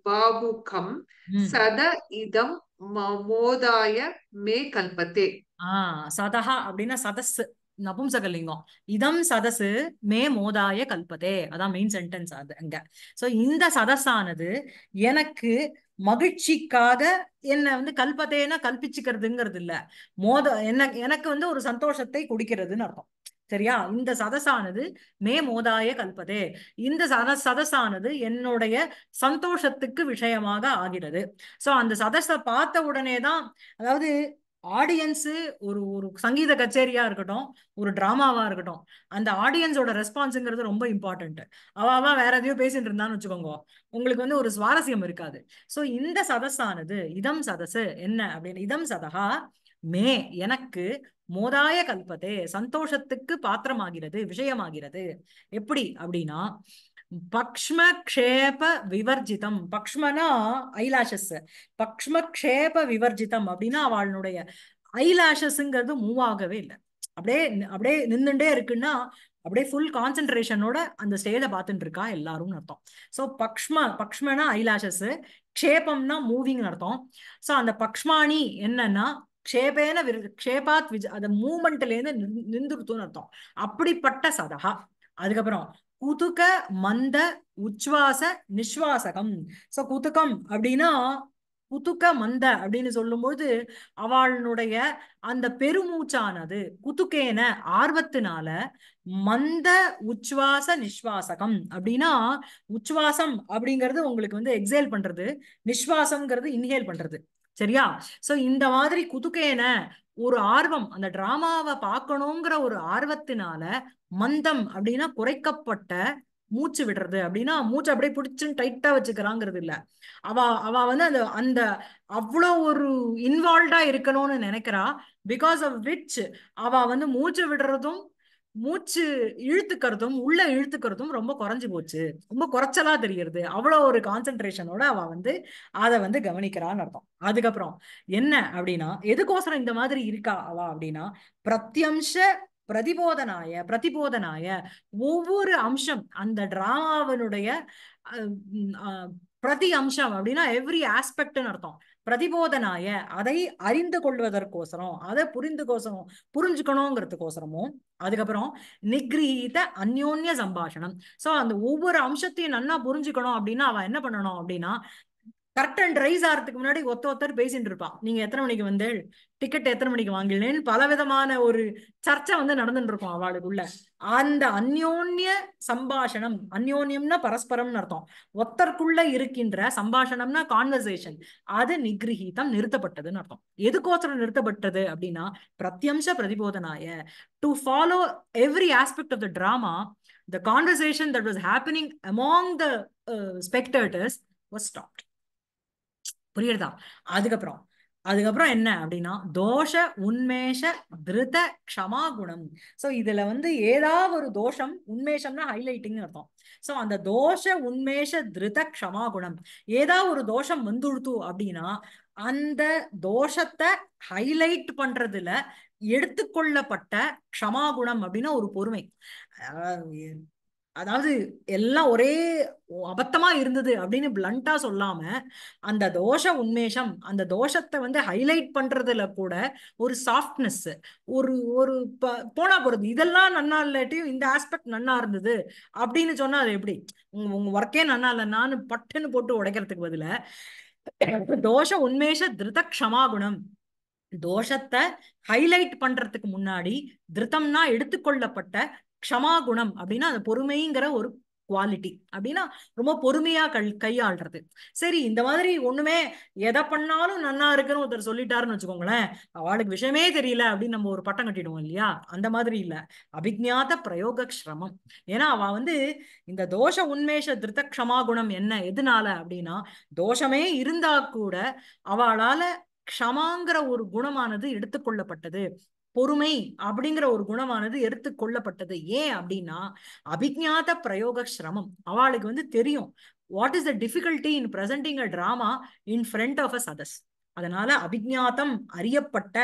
பாபுகம் சத இதம் மமோதாய மே கல்பத்தே ஆஹ் சதஹா அப்படின்னா சதஸ் நபும்சகலிங்கம் இதம் சதசு மே மோதாய கல்பதே அதான் மெயின் சென்டென்ஸ் அது அங்க சோ இந்த சதஸானது எனக்கு மகிழ்ச்சிக்காக என்ன வந்து கல்பதேனா கல்பிச்சுக்கிறதுங்கிறது இல்ல மோத என்ன எனக்கு வந்து ஒரு சந்தோஷத்தை குடிக்கிறதுன்னு அர்த்தம் சரியா இந்த சதசானது மே மோதாய கல்பதே இந்த சத சதசானது என்னுடைய சந்தோஷத்துக்கு விஷயமாக ஆகிறது சோ அந்த சதச பார்த்த உடனே தான் அதாவது ஆடியன்ஸு ஒரு ஒரு சங்கீத கச்சேரியா இருக்கட்டும் ஒரு டிராமாவா இருக்கட்டும் அந்த ஆடியன்ஸோட ரெஸ்பான்ஸுங்கிறது ரொம்ப இம்பார்ட்டன்ட் அவ வேற எதையோ பேசிட்டு இருந்தான்னு வச்சுக்கோங்க உங்களுக்கு வந்து ஒரு சுவாரஸ்யம் இருக்காது ஸோ இந்த சதஸானது இதம் சதசு என்ன அப்படின்னு இதம் சதகா மே எனக்கு மோதாய கல்பதே சந்தோஷத்துக்கு பாத்திரமாகிறது விஷயமாகிறது எப்படி அப்படின்னா பக்ஷ்ம க்ஷேப விவர்ஜிதம் பக்ஷ்மனா ஐலாஷஸ் பக்ஷ்ம க்ஷேப விவர்ஜிதம் அப்படின்னா அவளுடைய ஐலாஷஸ்ங்கிறது மூவ் ஆகவே இல்லை அப்படியே அப்படியே நின்றுண்டே இருக்குன்னா அப்படியே ஃபுல் கான்சென்ட்ரேஷனோட அந்த ஸ்டேஜை பார்த்துட்டு இருக்கா எல்லாரும் அர்த்தம் ஸோ பக்ஷ்ம பக்ஷ்மனா ஐலாஷஸ் க்ஷேபம்னா மூவிங் அர்த்தம் ஸோ அந்த பக்ஷ்மானி என்னன்னா க்ஷேபேன விரு க்ஷேபாத் விஜ அந்த மூமெண்ட்லேருந்து நிந்துருத்துன்னு அர்த்தம் அப்படிப்பட்ட சதகா அதுக்கப்புறம் குதுக மந்த உச்சுவாச நிஸ்வாசகம் சோ குதுக்கம் அப்படின்னா குதுக்க மந்த அப்படின்னு சொல்லும்போது அவளுடைய அந்த பெருமூச்சானது குதுக்கேன ஆர்வத்தினால மந்த உச்சுவாச நிஸ்வாசகம் அப்படின்னா உச்சுவாசம் அப்படிங்கிறது உங்களுக்கு வந்து எக்ஸேல் பண்றது நிஸ்வாசம்ங்கிறது இன்ஹேல் பண்றது சரியா சோ இந்த மாதிரி குதுகேன ஒரு ஆர்வம் அந்த டிராமாவை பார்க்கணுங்கிற ஒரு ஆர்வத்தினால மந்தம் அப்படின்னா குறைக்கப்பட்ட மூச்சு விடுறது அப்படின்னா மூச்சு அப்படியே பிடிச்சுன்னு டைட்டா வச்சுக்கிறாங்கிறது இல்ல அவ அவ வந்து அந்த அந்த அவ்வளோ ஒரு இன்வால்வ்டா இருக்கணும்னு நினைக்கிறா பிகாஸ் ஆஃப் விச் அவ வந்து மூச்சு விடுறதும் மூச்சு இழுத்துக்கிறதும் உள்ள இழுத்துக்கிறதும் ரொம்ப குறைஞ்சு போச்சு ரொம்ப குறைச்சலா தெரியுது அவ்வளோ ஒரு கான்சென்ட்ரேஷனோட அவ வந்து அதை வந்து கவனிக்கிறான்னு அர்த்தம் அதுக்கப்புறம் என்ன அப்படின்னா எதுக்கோசரம் இந்த மாதிரி இருக்கா அவ அப்படின்னா பிரத்யம்ச பிரதிபோதனாய பிரதிபோதனாய ஒவ்வொரு அம்சம் அந்த டிராமாவினுடைய பிரதி அம்சம் அப்படின்னா எவ்ரி ஆஸ்பெக்ட்னு அர்த்தம் பிரதிபோதனாய அதை அறிந்து கொள்வதற்கோசரம் அதை புரிந்து கோசரம் புரிஞ்சுக்கணுங்கிறதுக்கோசரமும் அதுக்கப்புறம் நிகிரீத அந்யோன்ய சம்பாஷணம் சோ அந்த ஒவ்வொரு அம்சத்தையும் நல்லா புரிஞ்சுக்கணும் அப்படின்னா அவ என்ன பண்ணணும் அப்படின்னா கரெக்ட் அண்ட் ரைஸ் ஆகிறதுக்கு முன்னாடி ஒத்த ஒருத்தர் பேசிட்டு இருப்பான் நீங்க எத்தனை மணிக்கு வந்தேள் டிக்கெட் எத்தனை மணிக்கு வாங்கினேன்னு பல விதமான ஒரு சர்ச்சை வந்து நடந்துட்டு இருக்கும் அவளுக்குள்ள அந்த அந்யோன்ய சம்பாஷணம் அந்யோன்யம்னா பரஸ்பரம்னு அர்த்தம் ஒத்தர்க்குள்ள இருக்கின்ற சம்பாஷணம்னா கான்வர்சேஷன் அது நிகிரகிதம் நிறுத்தப்பட்டதுன்னு அர்த்தம் எதுக்கோசரம் நிறுத்தப்பட்டது அப்படின்னா பிரத்யம்ச பிரதிபோதனாய to follow every aspect of the drama the conversation that was happening among the spectators was stopped புரியுறதா அதுக்கப்புறம் அதுக்கப்புறம் என்ன அப்படின்னா தோஷ உண்மேஷ திருத க்ஷமா குணம் ஸோ இதுல வந்து ஏதாவது ஒரு தோஷம் உண்மேஷம்னா ஹைலைட்டிங்னு அர்த்தம் ஸோ அந்த தோஷ உண்மேஷ திருத க்ஷமா குணம் ஏதாவது ஒரு தோஷம் வந்துடுத்து அப்படின்னா அந்த தோஷத்தை ஹைலைட் பண்றதுல எடுத்துக்கொள்ளப்பட்ட க்ஷமா குணம் அப்படின்னா ஒரு பொறுமை அதாவது எல்லாம் ஒரே அபத்தமா இருந்தது அப்படின்னு பிளண்டா சொல்லாம அந்த தோஷ உண்மேஷம் அந்த தோஷத்தை வந்து ஹைலைட் பண்றதுல கூட ஒரு சாஃப்ட்னஸ் ஒரு ஒரு போனா போறது இதெல்லாம் நன்னா இல்லாட்டியும் இந்த ஆஸ்பெக்ட் நன்னா இருந்தது அப்படின்னு சொன்னா அது எப்படி உங்க உங்க ஒர்க்கே நன்னா இல்லை நான் பட்டுன்னு போட்டு உடைக்கிறதுக்கு பதில தோஷ உண்மேஷ திருத க்ஷமா குணம் தோஷத்தை ஹைலைட் பண்றதுக்கு முன்னாடி திருத்தம்னா எடுத்துக்கொள்ளப்பட்ட க்ஷமா குணம் அப்படின்னா அந்த பொறுமைங்கிற ஒரு குவாலிட்டி அப்படின்னா ரொம்ப பொறுமையா கல் கையாள்றது சரி இந்த மாதிரி ஒண்ணுமே எதை பண்ணாலும் நன்னா இருக்குன்னு ஒருத்தர் சொல்லிட்டாருன்னு வச்சுக்கோங்களேன் அவளுக்கு விஷயமே தெரியல அப்படின்னு நம்ம ஒரு பட்டம் கட்டிடுவோம் இல்லையா அந்த மாதிரி இல்ல அபிஜாத பிரயோக சிரமம் ஏன்னா அவ வந்து இந்த தோஷ உண்மேஷ திருத்த க்ஷமா குணம் என்ன எதனால அப்படின்னா தோஷமே இருந்தா கூட அவளால க்ஷமாங்கிற ஒரு குணமானது எடுத்துக்கொள்ளப்பட்டது பொறுமை அப்படிங்கிற ஒரு குணமானது எடுத்து கொள்ளப்பட்டது ஏன் அப்படின்னா அபிஜாத பிரயோக சிரமம் அவளுக்கு வந்து தெரியும் what is the difficulty in presenting a drama in front of a சதஸ் அதனால அபிஜாத்தம் அறியப்பட்ட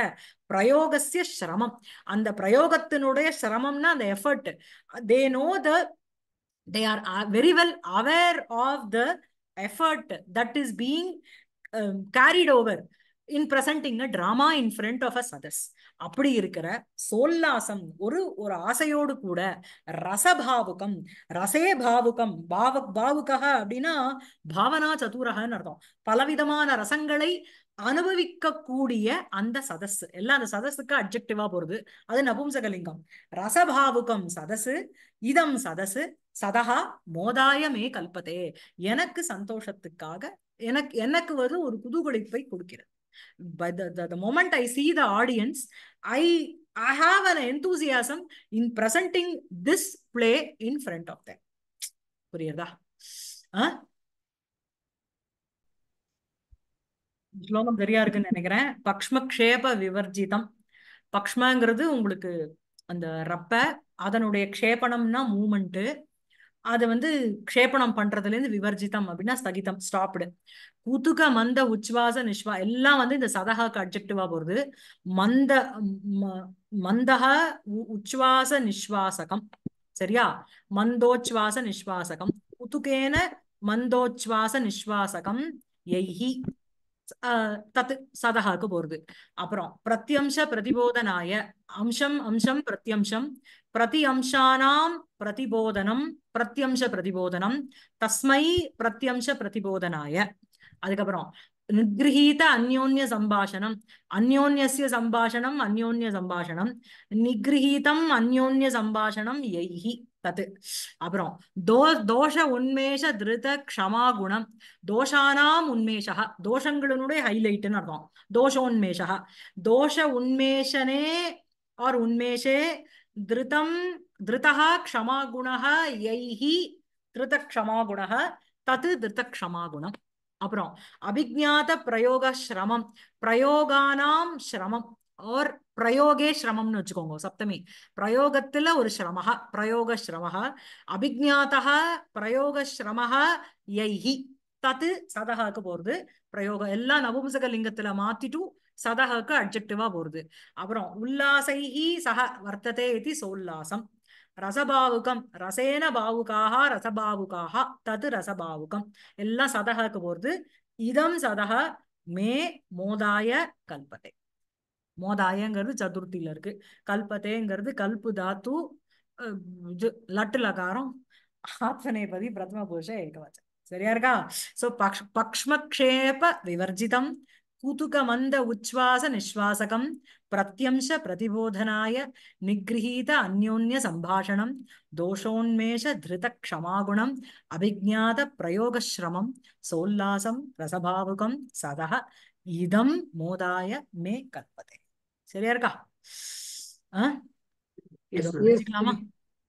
பிரயோகசிய சிரமம் அந்த பிரயோகத்தினுடைய சிரமம்னா அந்த effort they know the they are very well aware of the effort that is being carried over in presenting a drama in front of a சதஸ் அப்படி இருக்கிற சோல்லாசம் ஒரு ஒரு ஆசையோடு கூட ரசபாவுகம் ரசே பாவுகம் பாவ பாவுகக அப்படின்னா பாவனா சதுரகன்னு அர்த்தம் பலவிதமான ரசங்களை அனுபவிக்கக்கூடிய அந்த சதசு எல்லாம் அந்த சதசுக்கு அப்ஜெக்டிவா போறது அது நபும்சகலிங்கம் ரசபாவுகம் சதசு இதம் சதசு சதகா மோதாயமே கல்பதே எனக்கு சந்தோஷத்துக்காக எனக்கு எனக்கு வந்து ஒரு குதூகலிப்பை கொடுக்கிறது the, the, the moment I see the audience, I I have an enthusiasm in presenting this play in front of them. புரியுதா ஸ்லோகம் சரியா இருக்குன்னு நினைக்கிறேன் பக்ஷ்மக்ஷேப விவர்ஜிதம் பக்ஷ்மாங்கிறது உங்களுக்கு அந்த ரப்ப அதனுடைய க்ஷேபணம்னா மூமெண்ட்டு அதை வந்து க்ஷேபணம் பண்றதுல இருந்து விவர்ஜிதம் அப்படின்னா ஸ்தகிதம் ஸ்டாப்டு குதுக மந்த உச்வாச நிஷ்வா எல்லாம் வந்து இந்த சதகாக்கு அப்ஜெக்டிவா போறது மந்த மந்தக உச்வாச நிஸ்வாசகம் சரியா மந்தோச்வாச நிஸ்வாசகம் குதுகேன மந்தோச்வாச நிஸ்வாசகம் எய்ஹி தத்து சதகாக்கு போறது அப்புறம் பிரத்யம்ச பிரதிபோதனாய அம்சம் அம்சம் பிரத்யம்சம் பிரதி அம்சானாம் பிரதிபோதனம் பிரத்யம்ச பிரதிபோதனம் தஸ்மை பிரத்யம்ச பிரதிபோதனாய அதுக்கப்புறம் நிகிரகீத அந்யோன்ய சம்பாஷணம் அந்யோன்யசிய சம்பாஷணம் அந்யோன்ய சம்பாஷணம் நிகிரகீதம் அந்யோன்ய சம்பாஷணம் எய்ஹி தத்து அப்புறம் தோ தோஷ உண்மேஷ திருத க்ஷமா குணம் தோஷானாம் உண்மேஷா தோஷங்களினுடைய ஹைலைட்னு அர்த்தம் தோஷோன்மேஷா தோஷ உண்மேஷனே ஆர் உண்மேஷே திருதம் திருதா க்ஷமாகுணக யைஹி திருத திருதக்ஷமாகுணக தத்து திருத திருத்தக்ஷமாகுணம் அப்புறம் அபிஜாத பிரயோக சிரமம் பிரயோகானாம் சிரமம் ஓர் பிரயோகே சிரமம்னு வச்சுக்கோங்க சப்தமி பிரயோகத்துல ஒரு சிரமஹ பிரயோக சிரமஹ அபிஜாத பிரயோக சிரமஹ யைஹி தத்து சதகாக்கு போறது பிரயோகம் எல்லாம் நபும்சக லிங்கத்துல மாத்திட்டும் சதகக்கு அப்ஜெக்டிவா போறது அப்புறம் உல்லாசைஹி சக வர்த்ததே இது சோல்லாசம் ரசபாவுகம் ரசேன பாவுகாக ரசபாவுகாக தது ரசபாவுகம் எல்லாம் சதகக்கு போறது இதம் சதக மே மோதாய கல்பத்தை மோதாயங்கிறது சதுர்த்தியில இருக்கு கல்பத்தேங்கிறது கல்பு தாத்து லட்டுலகாரம் லகாரம் ஆத்மநேபதி பிரதம புருஷ ஏகவச்சம் சரியா இருக்கா சோ பக்ஷ்மக்ஷேப விவர்ஜிதம் குதுகமந்த உச்வாச நிஸ்வாசகம் பிரத்யம்ச பிரதிபோதனாய நிகிரகீத அந்யோன்ய சம்பாஷணம் தோஷோன்மேஷ திருத க்ஷமாகுணம் அபிஜாத பிரயோகஸ்ரமம் சோல்லாசம் ரசபாவுகம் சதா இதம் மோதாய மே கல்பதே சரியா இருக்கா ஆஹ்